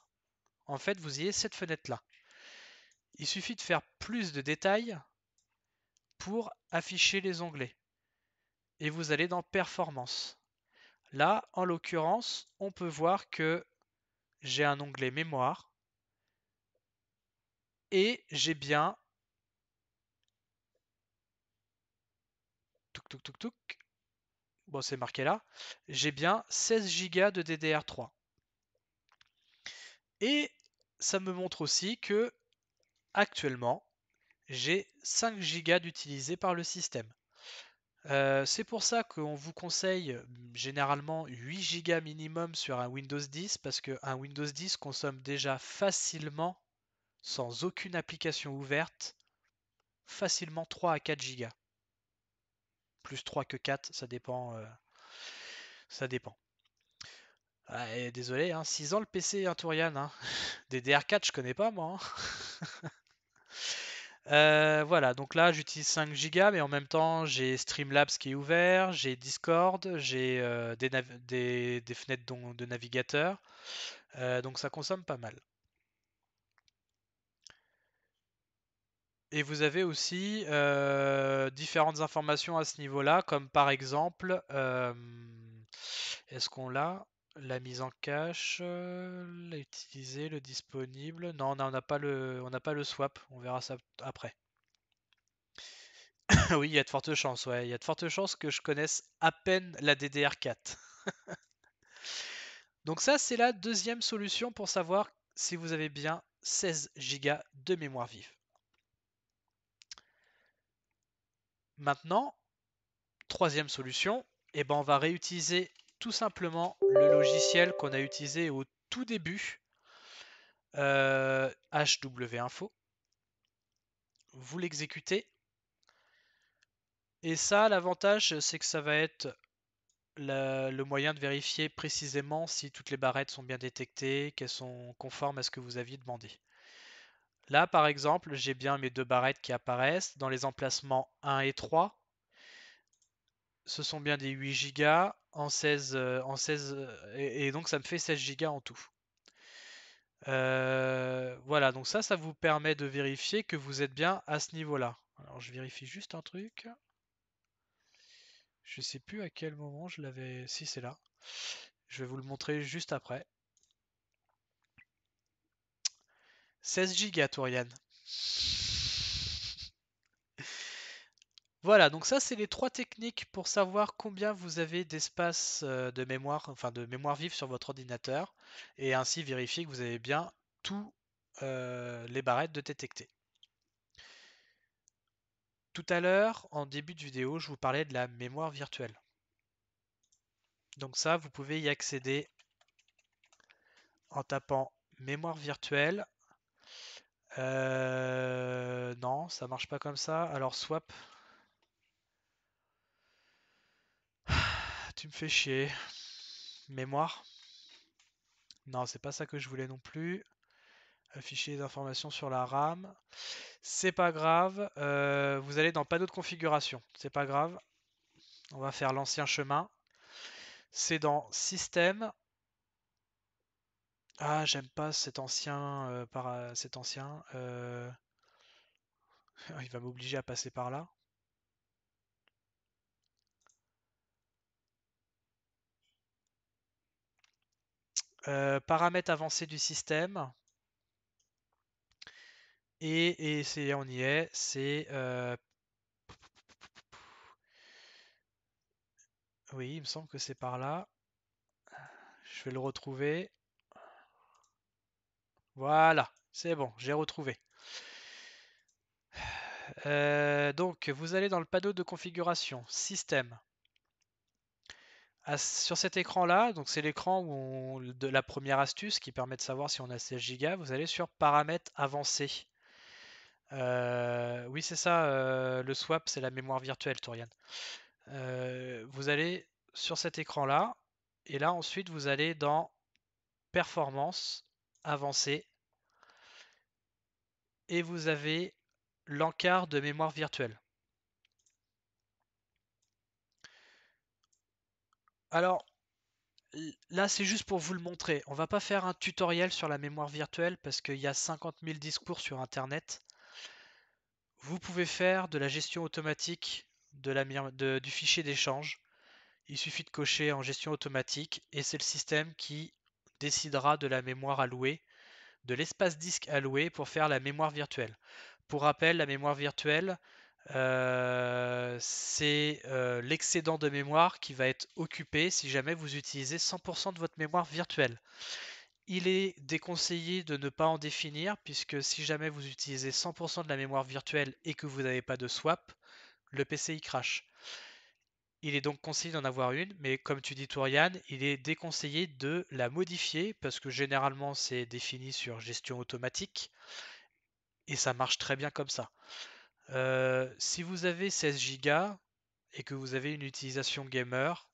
en fait vous ayez cette fenêtre là. Il suffit de faire plus de détails pour afficher les onglets et vous allez dans Performance. Là, en l'occurrence, on peut voir que j'ai un onglet mémoire et j'ai bien Touc, bon c'est marqué là, j'ai bien 16 Go de DDR3. Et ça me montre aussi que actuellement j'ai 5 Go d'utilisés par le système. Euh, c'est pour ça qu'on vous conseille euh, généralement 8 Go minimum sur un Windows 10 parce qu'un Windows 10 consomme déjà facilement, sans aucune application ouverte, facilement 3 à 4 Go. Plus 3 que 4, ça dépend. Euh, ça dépend. Ah, désolé, 6 hein, ans le PC un hein, tourian. Hein. Des DR4, je connais pas moi. Euh, voilà, donc là j'utilise 5 Go, mais en même temps j'ai Streamlabs qui est ouvert, j'ai Discord, j'ai euh, des, fenêtres de, navigateur, euh, donc ça consomme pas mal. Et vous avez aussi différentes informations à ce niveau-là, comme par exemple, est-ce qu'on l'a la mise en cache, euh, Utiliser l'utiliser, le disponible. Non, on n'a pas, le, on pas le swap, on verra ça après. oui, il y a de fortes chances, ouais. Il y a de fortes chances que je connaisse à peine la DDR4. Donc ça, c'est la deuxième solution pour savoir si vous avez bien 16 Go de mémoire vive. Maintenant, troisième solution, et eh ben on va réutiliser tout simplement le logiciel qu'on a utilisé au tout début, euh, hwinfo. Vous l'exécutez. Et ça, l'avantage, c'est que ça va être le, moyen de vérifier précisément si toutes les barrettes sont bien détectées, qu'elles sont conformes à ce que vous aviez demandé. Là, par exemple, j'ai bien mes deux barrettes qui apparaissent dans les emplacements 1 et 3 ce sont bien des 8 gigas en 16, euh, en 16 euh, et, donc ça me fait 16 gigas en tout. Euh, voilà, donc ça, ça vous permet de vérifier que vous êtes bien à ce niveau-là. Alors je vérifie juste un truc. Je sais plus à quel moment je l'avais. Si c'est là. Je vais vous le montrer juste après. 16 gigas, Tourian. Voilà, donc ça c'est les trois techniques pour savoir combien vous avez d'espace euh, de mémoire, enfin de mémoire vive sur votre ordinateur, et ainsi vérifier que vous avez bien tous euh, les barrettes de détecter. Tout à l'heure, en début de vidéo, je vous parlais de la mémoire virtuelle. Donc ça, vous pouvez y accéder en tapant mémoire virtuelle. Euh, non, ça marche pas comme ça. Alors swap, tu me fais chier. Mémoire. Non, c'est pas ça que je voulais non plus. Afficher les informations sur la RAM. C'est pas grave. Euh, vous allez dans panneau de configuration. C'est pas grave. On va faire l'ancien chemin. C'est dans système. Ah, j'aime pas cet ancien. Euh, par, cet ancien. Euh. Il va m'obliger à passer par là. Euh, paramètres avancés du système. Et, c'est, on y est, c'est... Euh, oui, il me semble que c'est par là. Je vais le retrouver. Voilà, c'est bon, j'ai retrouvé. Euh, donc, vous allez dans le panneau de configuration, système sur cet écran-là, donc c'est l'écran où de la première astuce qui permet de savoir si on a 16 Go, vous allez sur paramètres avancés. Euh, oui, c'est ça, euh, le swap, c'est la mémoire virtuelle, Torian. Euh, vous allez sur cet écran-là, et là ensuite vous allez dans Performance, Avancé, et vous avez l'encart de mémoire virtuelle. Alors, là, c'est juste pour vous le montrer. On va pas faire un tutoriel sur la mémoire virtuelle parce qu'il y a 50 000 discours sur Internet. Vous pouvez faire de la gestion automatique du fichier d'échange. Il suffit de cocher en gestion automatique et c'est le système qui décidera de la mémoire allouée, de l'espace disque alloué pour faire la mémoire virtuelle. Pour rappel, la mémoire virtuelle, euh, c'est euh, l'excédent de mémoire qui va être occupé si jamais vous utilisez 100% de votre mémoire virtuelle. Il est déconseillé de ne pas en définir, puisque si jamais vous utilisez 100% de la mémoire virtuelle et que vous n'avez pas de swap, le PCI crash. Il est donc conseillé d'en avoir une, mais comme tu dis Tourian il est déconseillé de la modifier, parce que généralement c'est défini sur gestion automatique, et ça marche très bien comme ça. Euh, si vous avez 16 Go et que vous avez une utilisation gamer,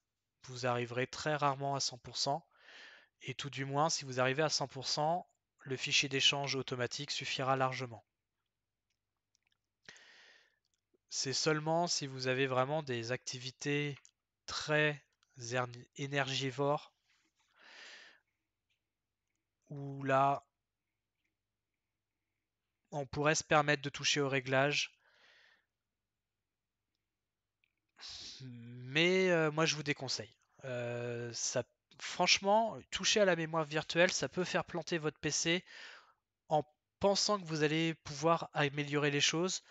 vous arriverez très rarement à 100%. Et tout du moins, si vous arrivez à 100%, le fichier d'échange automatique suffira largement. C'est seulement si vous avez vraiment des activités très énergivores où là, on pourrait se permettre de toucher au réglage. Mais euh, moi, je vous déconseille. Euh, ça, franchement, toucher à la mémoire virtuelle, ça peut faire planter votre PC en pensant que vous allez pouvoir améliorer les choses.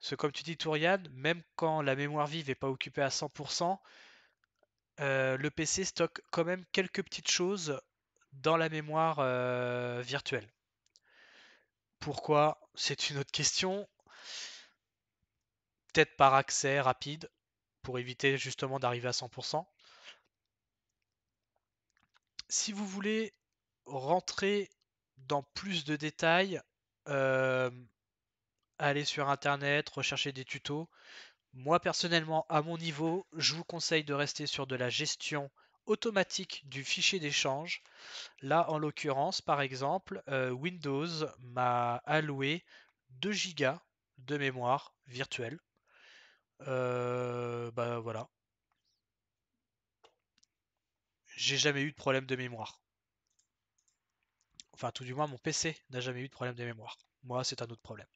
Parce comme tu dis, Touriane, même quand la mémoire vive n'est pas occupée à 100%, euh, le PC stocke quand même quelques petites choses dans la mémoire virtuelle. Pourquoi C'est une autre question. Peut-être par accès rapide, pour éviter justement d'arriver à 100%. Si vous voulez rentrer dans plus de détails, aller euh, allez sur internet, recherchez des tutos. Moi personnellement, à mon niveau, je vous conseille de rester sur de la gestion automatique du fichier d'échange. Là, en l'occurrence, par exemple, euh, Windows m'a alloué 2 Go de mémoire virtuelle euh, bah voilà. J'ai jamais eu de problème de mémoire. Enfin, tout du moins, mon PC n'a jamais eu de problème de mémoire. Moi, c'est un autre problème.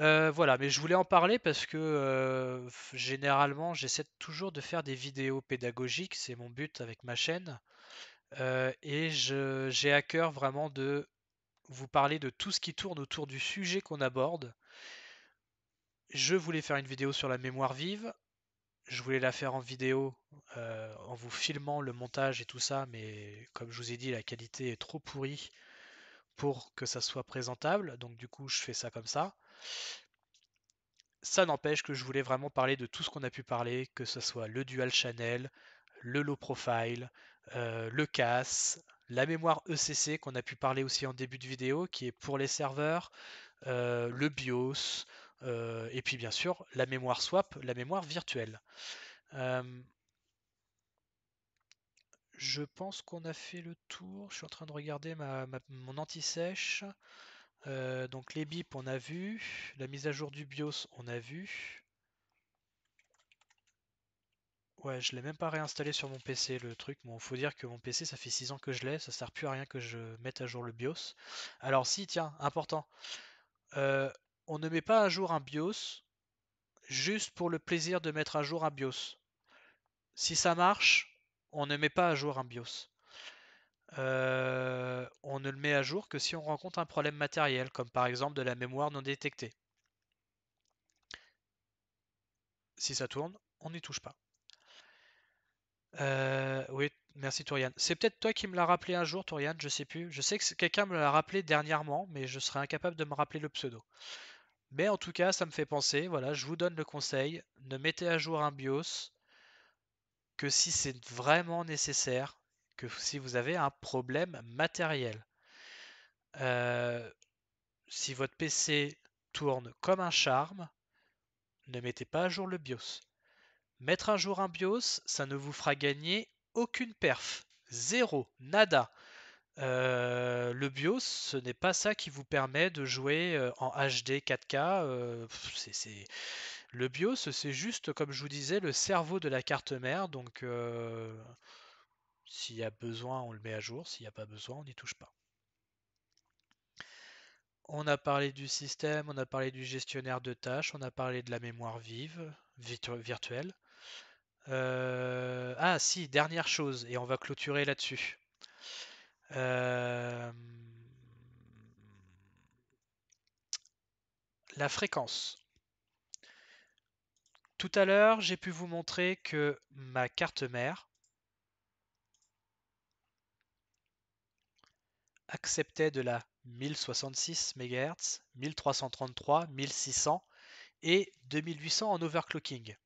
Euh, voilà, mais je voulais en parler parce que euh, généralement, j'essaie toujours de faire des vidéos pédagogiques. C'est mon but avec ma chaîne. et j'ai à cœur vraiment de vous parler de tout ce qui tourne autour du sujet qu'on aborde je voulais faire une vidéo sur la mémoire vive. Je voulais la faire en vidéo euh, en vous filmant le montage et tout ça, mais comme je vous ai dit, la qualité est trop pourrie pour que ça soit présentable. Donc du coup, je fais ça comme ça. Ça n'empêche que je voulais vraiment parler de tout ce qu'on a pu parler, que ce soit le dual channel, le low profile, euh, le CAS, la mémoire ECC qu'on a pu parler aussi en début de vidéo, qui est pour les serveurs, euh, le BIOS, euh, et puis bien sûr la mémoire swap, la mémoire virtuelle. Euh, je pense qu'on a fait le tour. Je suis en train de regarder ma, mon anti-sèche. Euh, donc les bips, on a vu. La mise à jour du BIOS, on a vu. Ouais, je l'ai même pas réinstallé sur mon PC le truc. Bon, faut dire que mon PC, ça fait 6 ans que je l'ai, ça sert plus à rien que je mette à jour le BIOS. Alors si, tiens, important. Euh, on ne met pas à jour un BIOS juste pour le plaisir de mettre à jour un BIOS. Si ça marche, on ne met pas à jour un BIOS. Euh, on ne le met à jour que si on rencontre un problème matériel, comme par exemple de la mémoire non détectée. Si ça tourne, on n'y touche pas. Euh, oui, merci Touriane. C'est peut-être toi qui me l'as rappelé un jour, Touriane, je sais plus. Je sais que quelqu'un me l'a rappelé dernièrement, mais je serais incapable de me rappeler le pseudo. Mais en tout cas, ça me fait penser, voilà, je vous donne le conseil, ne mettez à jour un BIOS que si c'est vraiment nécessaire, que si vous avez un problème matériel. Euh, si votre PC tourne comme un charme, ne mettez pas à jour le BIOS. Mettre à jour un BIOS, ça ne vous fera gagner aucune perf. Zéro, nada. Euh, le BIOS, ce n'est pas ça qui vous permet de jouer euh, en HD 4K. Euh, c'est, Le BIOS, c'est juste, comme je vous disais, le cerveau de la carte mère. Donc, s'il y a besoin, on le met à jour. S'il n'y a pas besoin, on n'y touche pas. On a parlé du système, on a parlé du gestionnaire de tâches, on a parlé de la mémoire vive, virtuelle. Ah si, dernière chose, et on va clôturer là-dessus. Euh, la fréquence. Tout à l'heure, j'ai pu vous montrer que ma carte mère acceptait de la 1066 MHz, 1333, 1600 et 2800 en overclocking.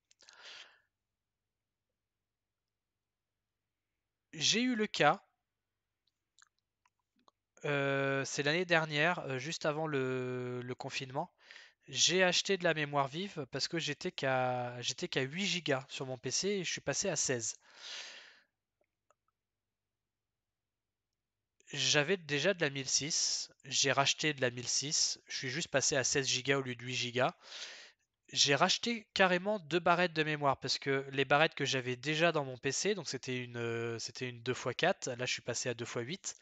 J'ai eu le cas euh, c'est l'année dernière, euh, juste avant le, confinement. J'ai acheté de la mémoire vive parce que j'étais qu'à 8 gigas sur mon PC et je suis passé à 16. J'avais déjà de la 1006, j'ai racheté de la 1006, je suis juste passé à 16 go au lieu de 8 go J'ai racheté carrément deux barrettes de mémoire parce que les barrettes que j'avais déjà dans mon PC, donc c'était une, euh, c'était une 2x4, là je suis passé à 2x8.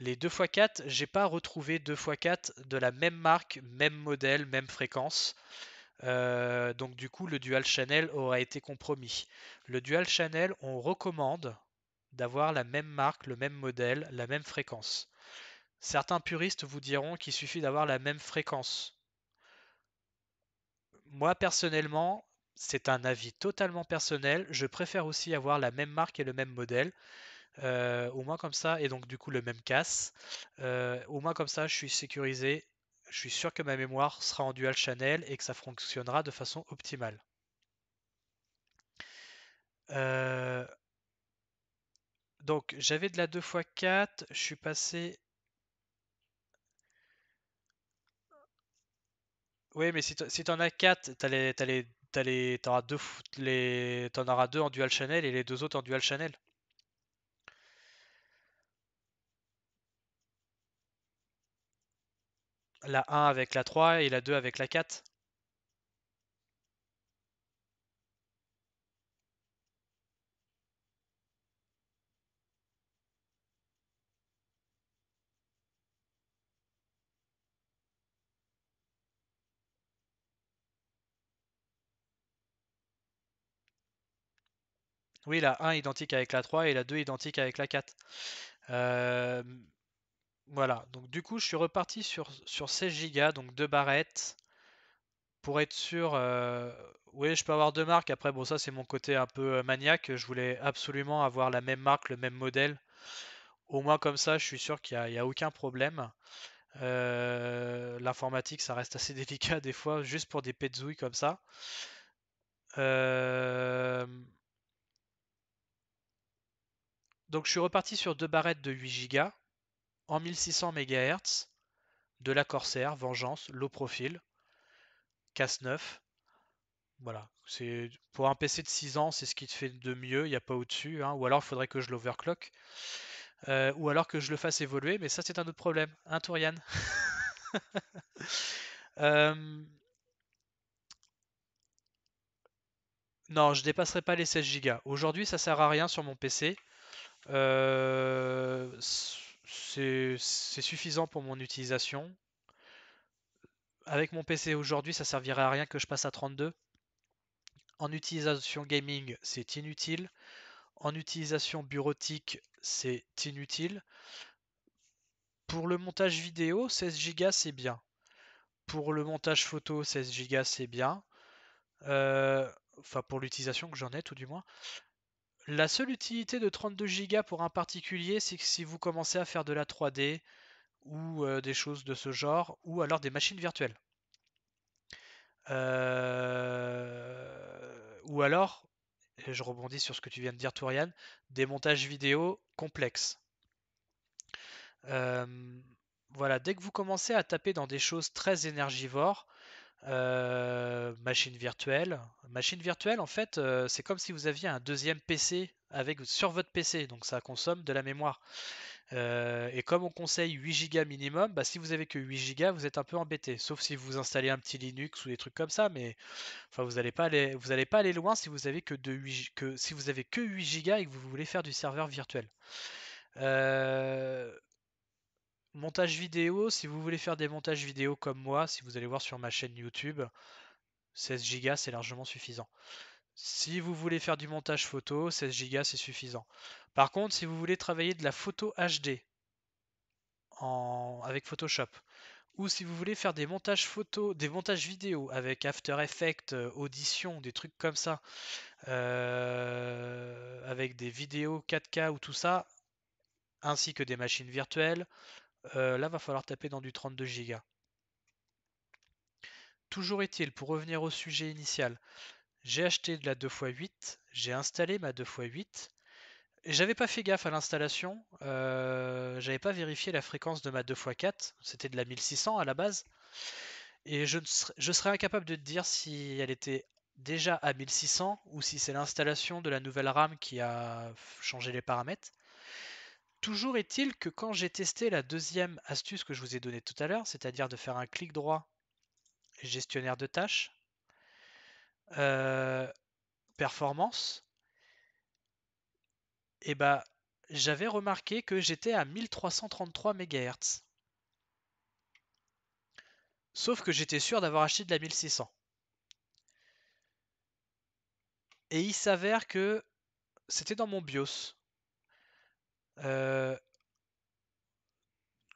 Les 2x4, j'ai pas retrouvé 2x4 de la même marque, même modèle, même fréquence. Euh, donc du coup, le dual channel aura été compromis. Le dual channel, on recommande d'avoir la même marque, le même modèle, la même fréquence. Certains puristes vous diront qu'il suffit d'avoir la même fréquence. Moi personnellement, c'est un avis totalement personnel, je préfère aussi avoir la même marque et le même modèle. Euh, au moins comme ça, et donc du coup le même casse. Euh, au moins comme ça, je suis sécurisé. Je suis sûr que ma mémoire sera en dual channel et que ça fonctionnera de façon optimale. Euh, donc j'avais de la 2x4, je suis passé Oui, mais si t'en as 4, t'en les, auras deux en dual channel et les deux autres en dual channel. la 1 avec la 3 et la 2 avec la 4. Oui, la 1 identique avec la 3 et la 2 identique avec la 4. Euh, voilà, donc du coup, je suis reparti sur, sur 16 go donc deux barrettes, pour être sûr. Euh, oui, je peux avoir deux marques. Après, bon, ça, c'est mon côté un peu euh, maniaque. Je voulais absolument avoir la même marque, le même modèle. Au moins, comme ça, je suis sûr qu'il n'y a, aucun problème. Euh, l'informatique, ça reste assez délicat des fois, juste pour des petzouilles comme ça. Donc, je suis reparti sur deux barrettes de 8 go en 1600 MHz de la Corsair Vengeance low profile casse 9 voilà c'est pour un PC de 6 ans c'est ce qui te fait de mieux il n'y a pas au dessus hein. ou alors il faudrait que je l'overclock euh, ou alors que je le fasse évoluer mais ça c'est un autre problème un hein, Tourian euh, Non, je dépasserai pas les 16 Go. Aujourd'hui, ça sert à rien sur mon PC. Euh, c'est suffisant pour mon utilisation. Avec mon PC aujourd'hui, ça servirait à rien que je passe à 32. En utilisation gaming, c'est inutile. En utilisation bureautique, c'est inutile. Pour le montage vidéo, 16 Go, c'est bien. Pour le montage photo, 16 Go, c'est bien. Euh, enfin, pour l'utilisation que j'en ai, tout du moins. La seule utilité de 32 Go pour un particulier, c'est que si vous commencez à faire de la 3D ou euh, des choses de ce genre, ou alors des machines virtuelles. Euh, ou alors, je rebondis sur ce que tu viens de dire, Tourian, des montages vidéo complexes. Euh, voilà, dès que vous commencez à taper dans des choses très énergivores, euh, machine virtuelle. Machine virtuelle, en fait, euh, c'est comme si vous aviez un deuxième PC avec, sur votre PC, donc ça consomme de la mémoire. Euh, et comme on conseille 8 Go minimum, bah, si vous avez que 8 Go, vous êtes un peu embêté. Sauf si vous installez un petit Linux ou des trucs comme ça, mais enfin, vous n'allez pas aller, vous pas aller loin si vous avez que, de 8, que si vous avez que 8 Go et que vous voulez faire du serveur virtuel. Euh, Montage vidéo, si vous voulez faire des montages vidéo comme moi, si vous allez voir sur ma chaîne YouTube, 16 Go c'est largement suffisant. Si vous voulez faire du montage photo, 16 Go c'est suffisant. Par contre, si vous voulez travailler de la photo HD avec Photoshop, ou si vous voulez faire des montages photo, des montages vidéo avec After Effects, euh, Audition, des trucs comme ça, euh, avec des vidéos 4K ou tout ça, ainsi que des machines virtuelles, euh, là, va falloir taper dans du 32 Go. Toujours est-il, pour revenir au sujet initial, j'ai acheté de la 2x8, j'ai installé ma 2x8, j'avais pas fait gaffe à l'installation, euh, j'avais pas vérifié la fréquence de ma 2x4, c'était de la 1600 à la base, et je, je, serais incapable de te dire si elle était déjà à 1600 ou si c'est l'installation de la nouvelle RAM qui a changé les paramètres. Toujours est-il que quand j'ai testé la deuxième astuce que je vous ai donnée tout à l'heure, c'est-à-dire de faire un clic droit gestionnaire de tâches, euh, performance, et eh bah, ben, j'avais remarqué que j'étais à 1333 MHz. Sauf que j'étais sûr d'avoir acheté de la 1600. Et il s'avère que c'était dans mon BIOS. Euh,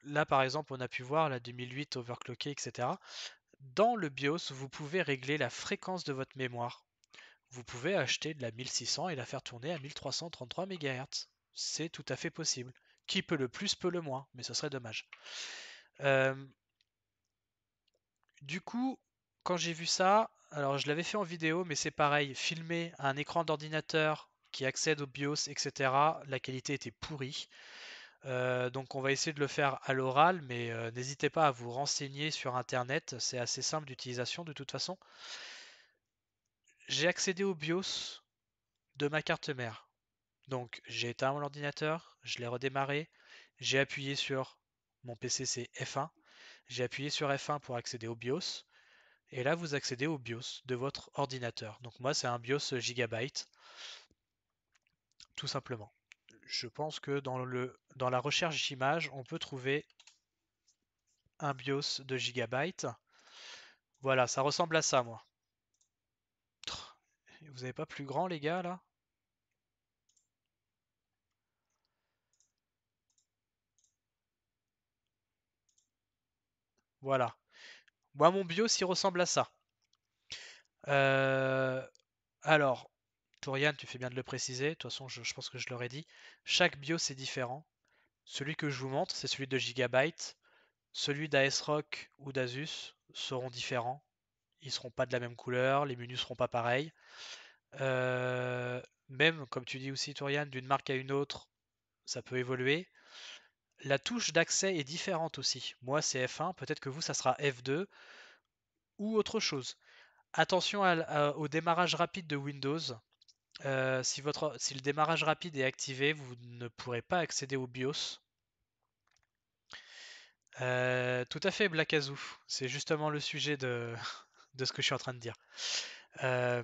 là, par exemple, on a pu voir la 2008 overclockée, etc. Dans le BIOS, vous pouvez régler la fréquence de votre mémoire. Vous pouvez acheter de la 1600 et la faire tourner à 1333 MHz. C'est tout à fait possible. Qui peut le plus peut le moins, mais ce serait dommage. Euh, du coup, quand j'ai vu ça, alors je l'avais fait en vidéo, mais c'est pareil, filmer un écran d'ordinateur qui accèdent au BIOS, etc., la qualité était pourrie. Euh, donc on va essayer de le faire à l'oral, mais euh, n'hésitez pas à vous renseigner sur Internet, c'est assez simple d'utilisation de toute façon. J'ai accédé au BIOS de ma carte mère. Donc j'ai éteint mon ordinateur, je l'ai redémarré, j'ai appuyé sur mon PC c'est F1, j'ai appuyé sur F1 pour accéder au BIOS, et là vous accédez au BIOS de votre ordinateur. Donc moi c'est un BIOS Gigabyte tout simplement. Je pense que dans, le, dans la recherche d'images, on peut trouver un BIOS de gigabyte Voilà, ça ressemble à ça, moi. Vous n'avez pas plus grand, les gars, là Voilà. Moi, mon BIOS, il ressemble à ça. Euh, alors, Torian, tu fais bien de le préciser. De toute façon, je, pense que je l'aurais dit. Chaque BIOS est différent. Celui que je vous montre, c'est celui de Gigabyte. Celui d'ASRock ou d'Asus seront différents. Ils seront pas de la même couleur, les menus seront pas pareils. Euh, même, comme tu dis aussi, Tourian, d'une marque à une autre, ça peut évoluer. La touche d'accès est différente aussi. Moi, c'est F1, peut-être que vous, ça sera F2 ou autre chose. Attention au démarrage rapide de Windows. Euh, si, votre, si le démarrage rapide est activé, vous ne pourrez pas accéder au BIOS. Euh, tout à fait, black azouf. C'est justement le sujet de, de, ce que je suis en train de dire. Euh,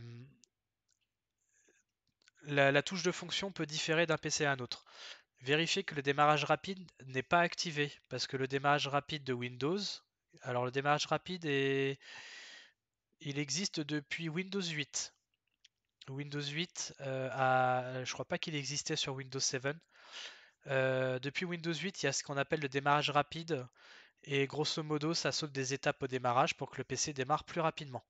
la, la, touche de fonction peut différer d'un PC à un autre. Vérifiez que le démarrage rapide n'est pas activé, parce que le démarrage rapide de Windows, alors le démarrage rapide est, il existe depuis Windows 8. Windows 8, euh, euh, je crois pas qu'il existait sur Windows 7. Euh, depuis Windows 8, il y a ce qu'on appelle le démarrage rapide. Et grosso modo, ça saute des étapes au démarrage pour que le PC démarre plus rapidement.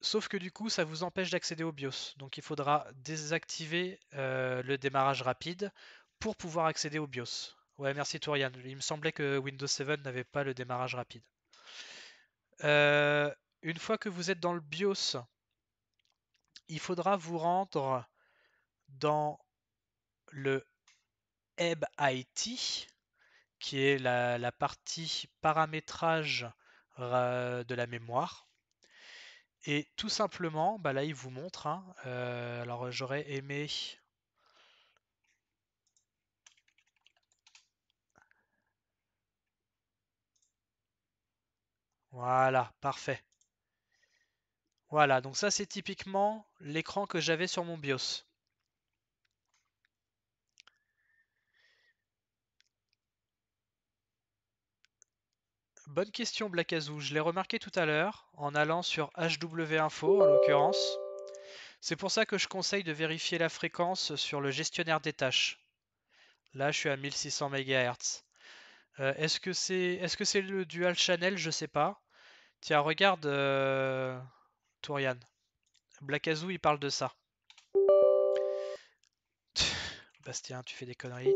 Sauf que du coup, ça vous empêche d'accéder au BIOS. Donc il faudra désactiver le démarrage rapide pour pouvoir accéder au BIOS. Ouais, merci Tourian. Il me semblait que Windows 7 n'avait pas le démarrage rapide. une fois que vous êtes dans le BIOS, il faudra vous rendre dans le Heb IT, qui est la, partie paramétrage euh, de la mémoire. Et tout simplement, bah là, il vous montre. Hein, euh, alors, j'aurais aimé. Voilà, parfait. Voilà, donc ça c'est typiquement l'écran que j'avais sur mon BIOS. Bonne question Blackazoo, je l'ai remarqué tout à l'heure en allant sur HW Info en l'occurrence. C'est pour ça que je conseille de vérifier la fréquence sur le gestionnaire des tâches. Là, je suis à 1600 MHz. Euh, est-ce que c'est le dual channel Je sais pas. Tiens, regarde. Euh, Tourian. Azou, il parle de ça. Bastien, tu fais des conneries.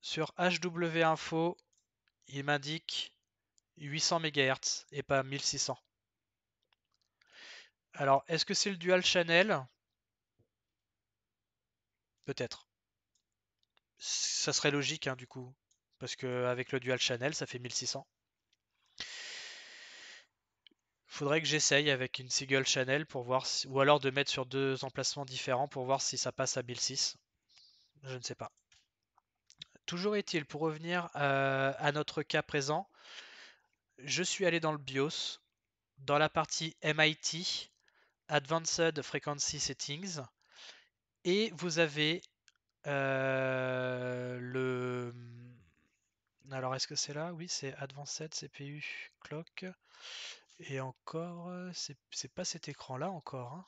Sur HW Info, il m'indique 800 MHz et pas 1600. Alors, est-ce que c'est le dual channel Peut-être. Ça serait logique, hein, du coup parce qu'avec le dual channel, ça fait 1600. Il Faudrait que j'essaye avec une single channel pour voir, ou alors de mettre sur deux emplacements différents pour voir si ça passe à 1006. Je ne sais pas. Toujours est-il, pour revenir euh, à notre cas présent, je suis allé dans le BIOS, dans la partie MIT, Advanced Frequency Settings, et vous avez euh, le alors, est-ce que c'est là Oui, c'est Advanced CPU Clock. Et encore, euh, c'est pas cet écran-là encore. Hein.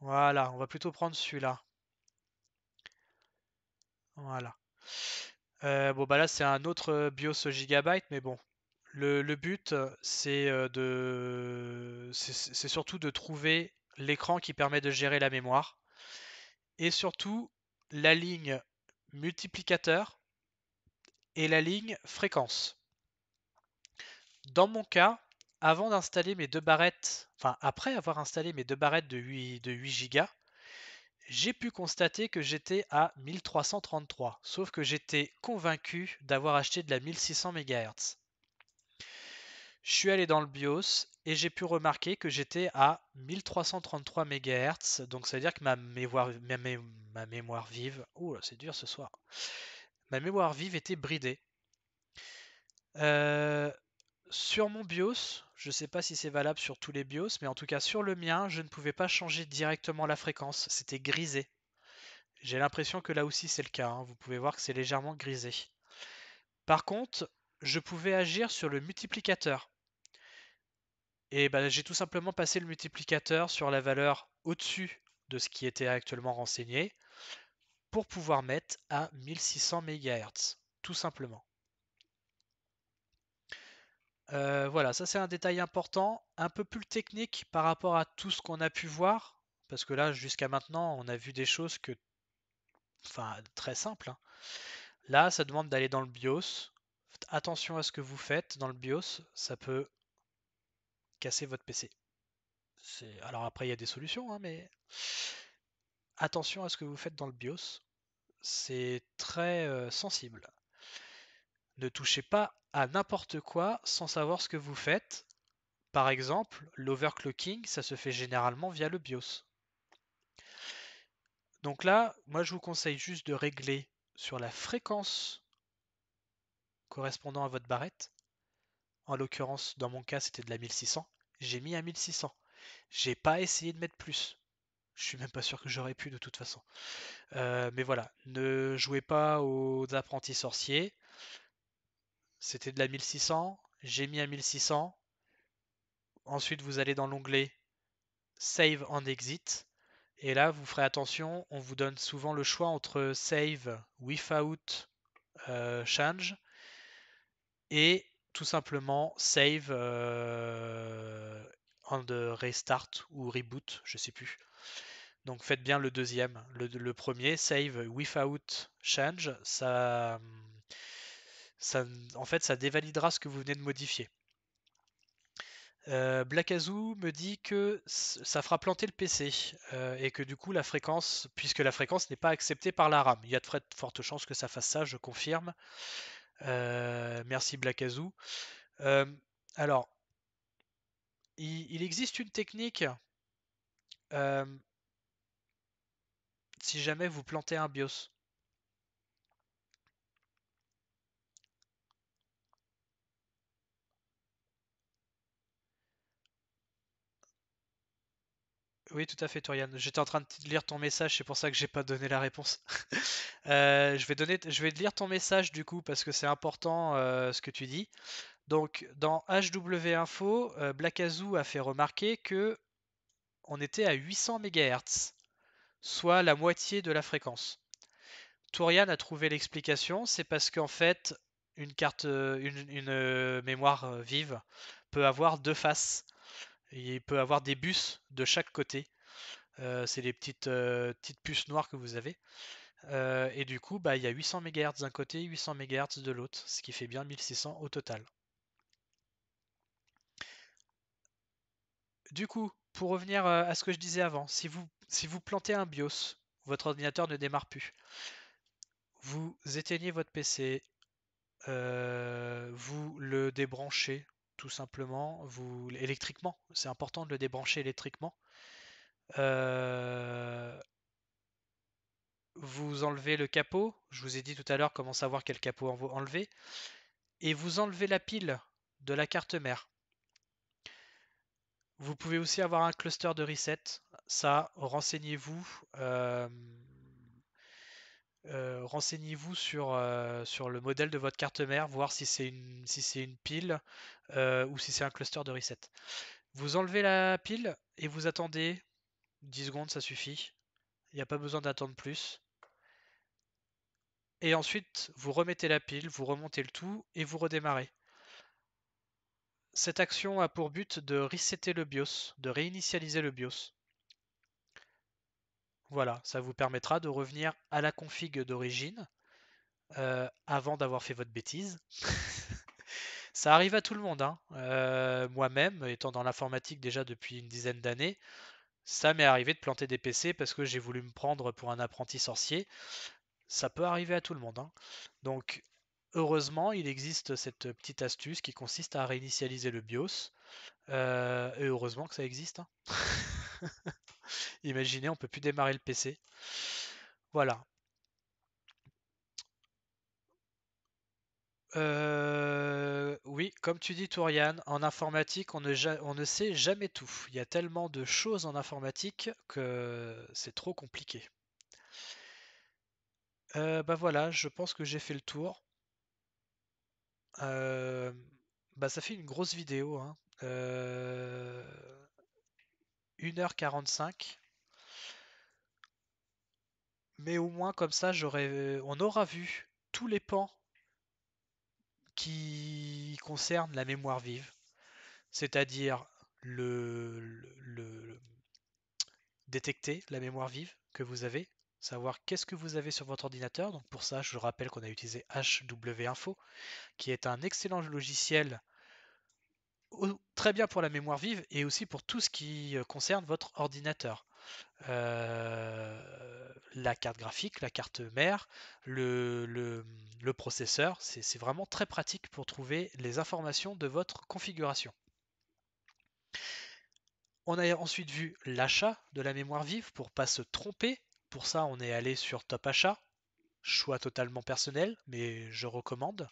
Voilà, on va plutôt prendre celui-là. Voilà. Euh, bon, bah là, c'est un autre euh, BIOS Gigabyte, mais bon. Le, le but, c'est de... C'est surtout de trouver l'écran qui permet de gérer la mémoire. Et surtout, la ligne multiplicateur et la ligne fréquence. Dans mon cas, avant d'installer mes deux barrettes, enfin après avoir installé mes deux barrettes de 8, de 8 Go, j'ai pu constater que j'étais à 1333, sauf que j'étais convaincu d'avoir acheté de la 1600 MHz je suis allé dans le BIOS et j'ai pu remarquer que j'étais à 1333 MHz, donc ça veut dire que ma mémoire, vive, oh c'est dur ce soir, ma mémoire vive était bridée. Euh, sur mon BIOS, je ne sais pas si c'est valable sur tous les BIOS, mais en tout cas sur le mien, je ne pouvais pas changer directement la fréquence, c'était grisé. J'ai l'impression que là aussi c'est le cas, hein. vous pouvez voir que c'est légèrement grisé. Par contre, je pouvais agir sur le multiplicateur. Et bah, j'ai tout simplement passé le multiplicateur sur la valeur au-dessus de ce qui était actuellement renseigné pour pouvoir mettre à 1600 MHz, tout simplement. Euh, voilà, ça c'est un détail important, un peu plus technique par rapport à tout ce qu'on a pu voir, parce que là jusqu'à maintenant on a vu des choses que, enfin très simples. Hein. Là, ça demande d'aller dans le BIOS. attention à ce que vous faites dans le BIOS, ça peut casser votre PC. Alors après, il y a des solutions, hein, mais attention à ce que vous faites dans le BIOS. C'est très euh, sensible. Ne touchez pas à n'importe quoi sans savoir ce que vous faites. Par exemple, l'overclocking, ça se fait généralement via le BIOS. Donc là, moi je vous conseille juste de régler sur la fréquence correspondant à votre barrette en l'occurrence, dans mon cas, c'était de la 1600. J'ai mis à 1600. J'ai pas essayé de mettre plus. Je suis même pas sûr que j'aurais pu de toute façon. Euh, mais voilà, ne jouez pas aux apprentis sorciers. C'était de la 1600. J'ai mis à 1600. Ensuite, vous allez dans l'onglet Save and Exit. Et là, vous ferez attention, on vous donne souvent le choix entre save without euh, change et tout simplement save euh, and restart ou reboot, je sais plus. Donc faites bien le deuxième. Le, premier, save without change, ça, hum, en fait, ça dévalidera ce que vous venez de modifier. Euh, Azu me dit que ça fera planter le PC euh, et que du coup la fréquence, puisque la fréquence n'est pas acceptée par la RAM, il y a de fortes chances que ça fasse ça, je confirme. Euh, merci Blackazoo. Euh, alors, il, il, existe une technique. Euh, si jamais vous plantez un BIOS, Oui, tout à fait, Torian. J'étais en train de lire ton message, c'est pour ça que j'ai pas donné la réponse. Euh, je, vais donner, je vais lire ton message du coup, parce que c'est important euh, ce que tu dis. Donc, dans HW Info, black euh, Blackazoo a fait remarquer que on était à 800 MHz, soit la moitié de la fréquence. Tourian a trouvé l'explication, c'est parce qu'en fait, une carte, une, une mémoire vive peut avoir deux faces il peut avoir des bus de chaque côté. Euh, c'est les petites, euh, petites puces noires que vous avez. Euh, et du coup, bah, il y a 800 MHz d'un côté, 800 MHz de l'autre, ce qui fait bien 1600 au total. Du coup, pour revenir à ce que je disais avant, si vous, si vous plantez un BIOS, votre ordinateur ne démarre plus. Vous éteignez votre PC, vous le débranchez, tout simplement, vous électriquement. C'est important de le débrancher électriquement. Euh, vous enlevez le capot. Je vous ai dit tout à l'heure comment savoir quel capot enlever. Et vous enlevez la pile de la carte mère. Vous pouvez aussi avoir un cluster de reset. Ça, renseignez-vous. Euh, euh, renseignez-vous sur, euh, sur le modèle de votre carte mère, voir si c'est une, si c'est une pile euh, ou si c'est un cluster de reset. Vous enlevez la pile et vous attendez 10 secondes, ça suffit. Il n'y a pas besoin d'attendre plus. Et ensuite, vous remettez la pile, vous remontez le tout et vous redémarrez. Cette action a pour but de resetter le BIOS, de réinitialiser le BIOS. Voilà, ça vous permettra de revenir à la config d'origine euh, avant d'avoir fait votre bêtise. ça arrive à tout le monde. Hein. Euh, moi-même, étant dans l'informatique déjà depuis une dizaine d'années, ça m'est arrivé de planter des PC parce que j'ai voulu me prendre pour un apprenti sorcier. Ça peut arriver à tout le monde. Hein. Donc, heureusement, il existe cette petite astuce qui consiste à réinitialiser le BIOS. Euh, et heureusement que ça existe. Hein. Imaginez, on peut plus démarrer le PC. Voilà. Euh, oui, comme tu dis Touriane, en informatique, on ne, sait jamais tout. Il y a tellement de choses en informatique que c'est trop compliqué. Euh, bah voilà, je pense que j'ai fait le tour. Euh, bah ça fait une grosse vidéo. Hein. 1h45. Mais au moins comme ça, j'aurais, euh, on aura vu tous les pans qui concernent la mémoire vive, c'est-à-dire le, le, détecter la mémoire vive que vous avez, savoir qu'est-ce que vous avez sur votre ordinateur. Donc pour ça, je rappelle qu'on a utilisé HW Info, qui est un excellent logiciel très bien pour la mémoire vive et aussi pour tout ce qui euh, concerne votre ordinateur. Euh, la carte graphique, la carte mère, le, processeur, c'est vraiment très pratique pour trouver les informations de votre configuration. On a ensuite vu l'achat de la mémoire vive pour pas se tromper. Pour ça, on est allé sur Top Achat, choix totalement personnel, mais je recommande.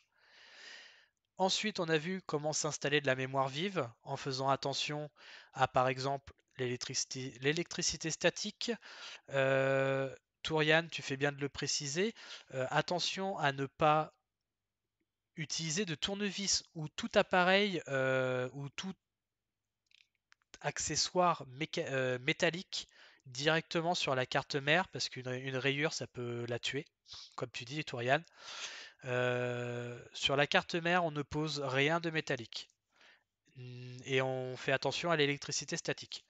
Ensuite, on a vu comment s'installer de la mémoire vive en faisant attention à, par exemple, l'électricité statique. Euh, Tourian, tu fais bien de le préciser. Euh, attention à ne pas utiliser de tournevis ou tout appareil euh, ou tout accessoire euh, métallique directement sur la carte mère parce qu'une rayure ça peut la tuer, comme tu dis, Tourian. Euh, sur la carte mère, on ne pose rien de métallique. Et on fait attention à l'électricité statique.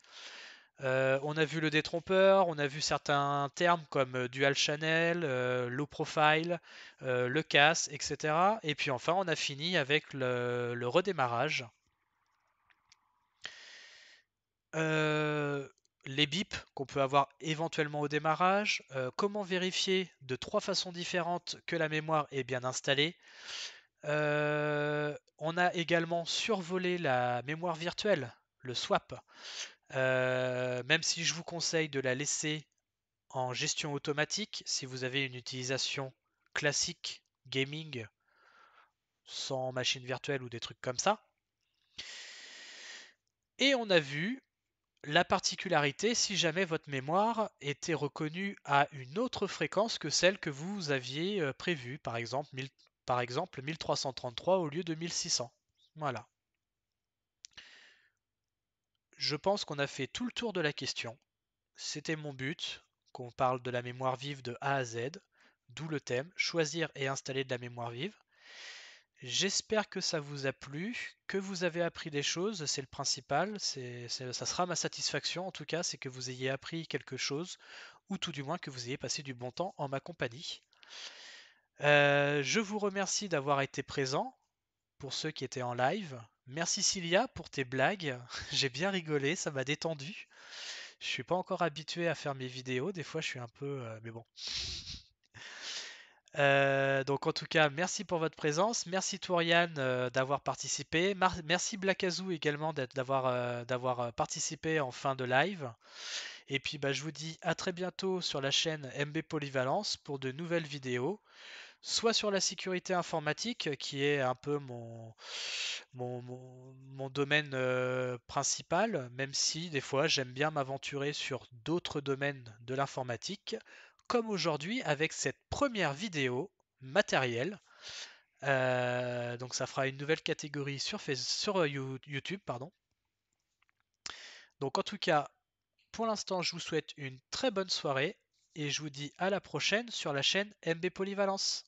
Euh, on a vu le détrompeur, on a vu certains termes comme euh, dual channel, low profile, le casse, etc. Et puis enfin, on a fini avec le, le redémarrage les bips qu'on peut avoir éventuellement au démarrage, euh, comment vérifier de trois façons différentes que la mémoire est bien installée. Euh, on a également survolé la mémoire virtuelle, le swap. Euh, même si je vous conseille de la laisser en gestion automatique, si vous avez une utilisation classique, gaming, sans machine virtuelle ou des trucs comme ça. Et on a vu la particularité, si jamais votre mémoire était reconnue à une autre fréquence que celle que vous aviez euh, prévue, par exemple, 1333 au lieu de 1600. Voilà. Je pense qu'on a fait tout le tour de la question. C'était mon but, qu'on parle de la mémoire vive de A à Z, d'où le thème choisir et installer de la mémoire vive. J'espère que ça vous a plu, que vous avez appris des choses, c'est le principal, c'est, ça sera ma satisfaction en tout cas, c'est que vous ayez appris quelque chose, ou tout du moins que vous ayez passé du bon temps en ma compagnie. Euh, je vous remercie d'avoir été présent, pour ceux qui étaient en live. Merci Cilia pour tes blagues, j'ai bien rigolé, ça m'a détendu. Je suis pas encore habitué à faire mes vidéos, des fois je suis un peu... Euh, mais bon, euh, donc en tout cas, merci pour votre présence. Merci Tourian euh, d'avoir participé. merci Blackazoo également d'avoir euh, participé en fin de live. Et puis bah, je vous dis à très bientôt sur la chaîne MB Polyvalence pour de nouvelles vidéos. Soit sur la sécurité informatique, qui est un peu mon domaine principal, même si des fois j'aime bien m'aventurer sur d'autres domaines de l'informatique comme aujourd'hui avec cette première vidéo matérielle. Euh, donc ça fera une nouvelle catégorie sur, sur euh, YouTube. Pardon. Donc en tout cas, pour l'instant, je vous souhaite une très bonne soirée et je vous dis à la prochaine sur la chaîne MB Polyvalence.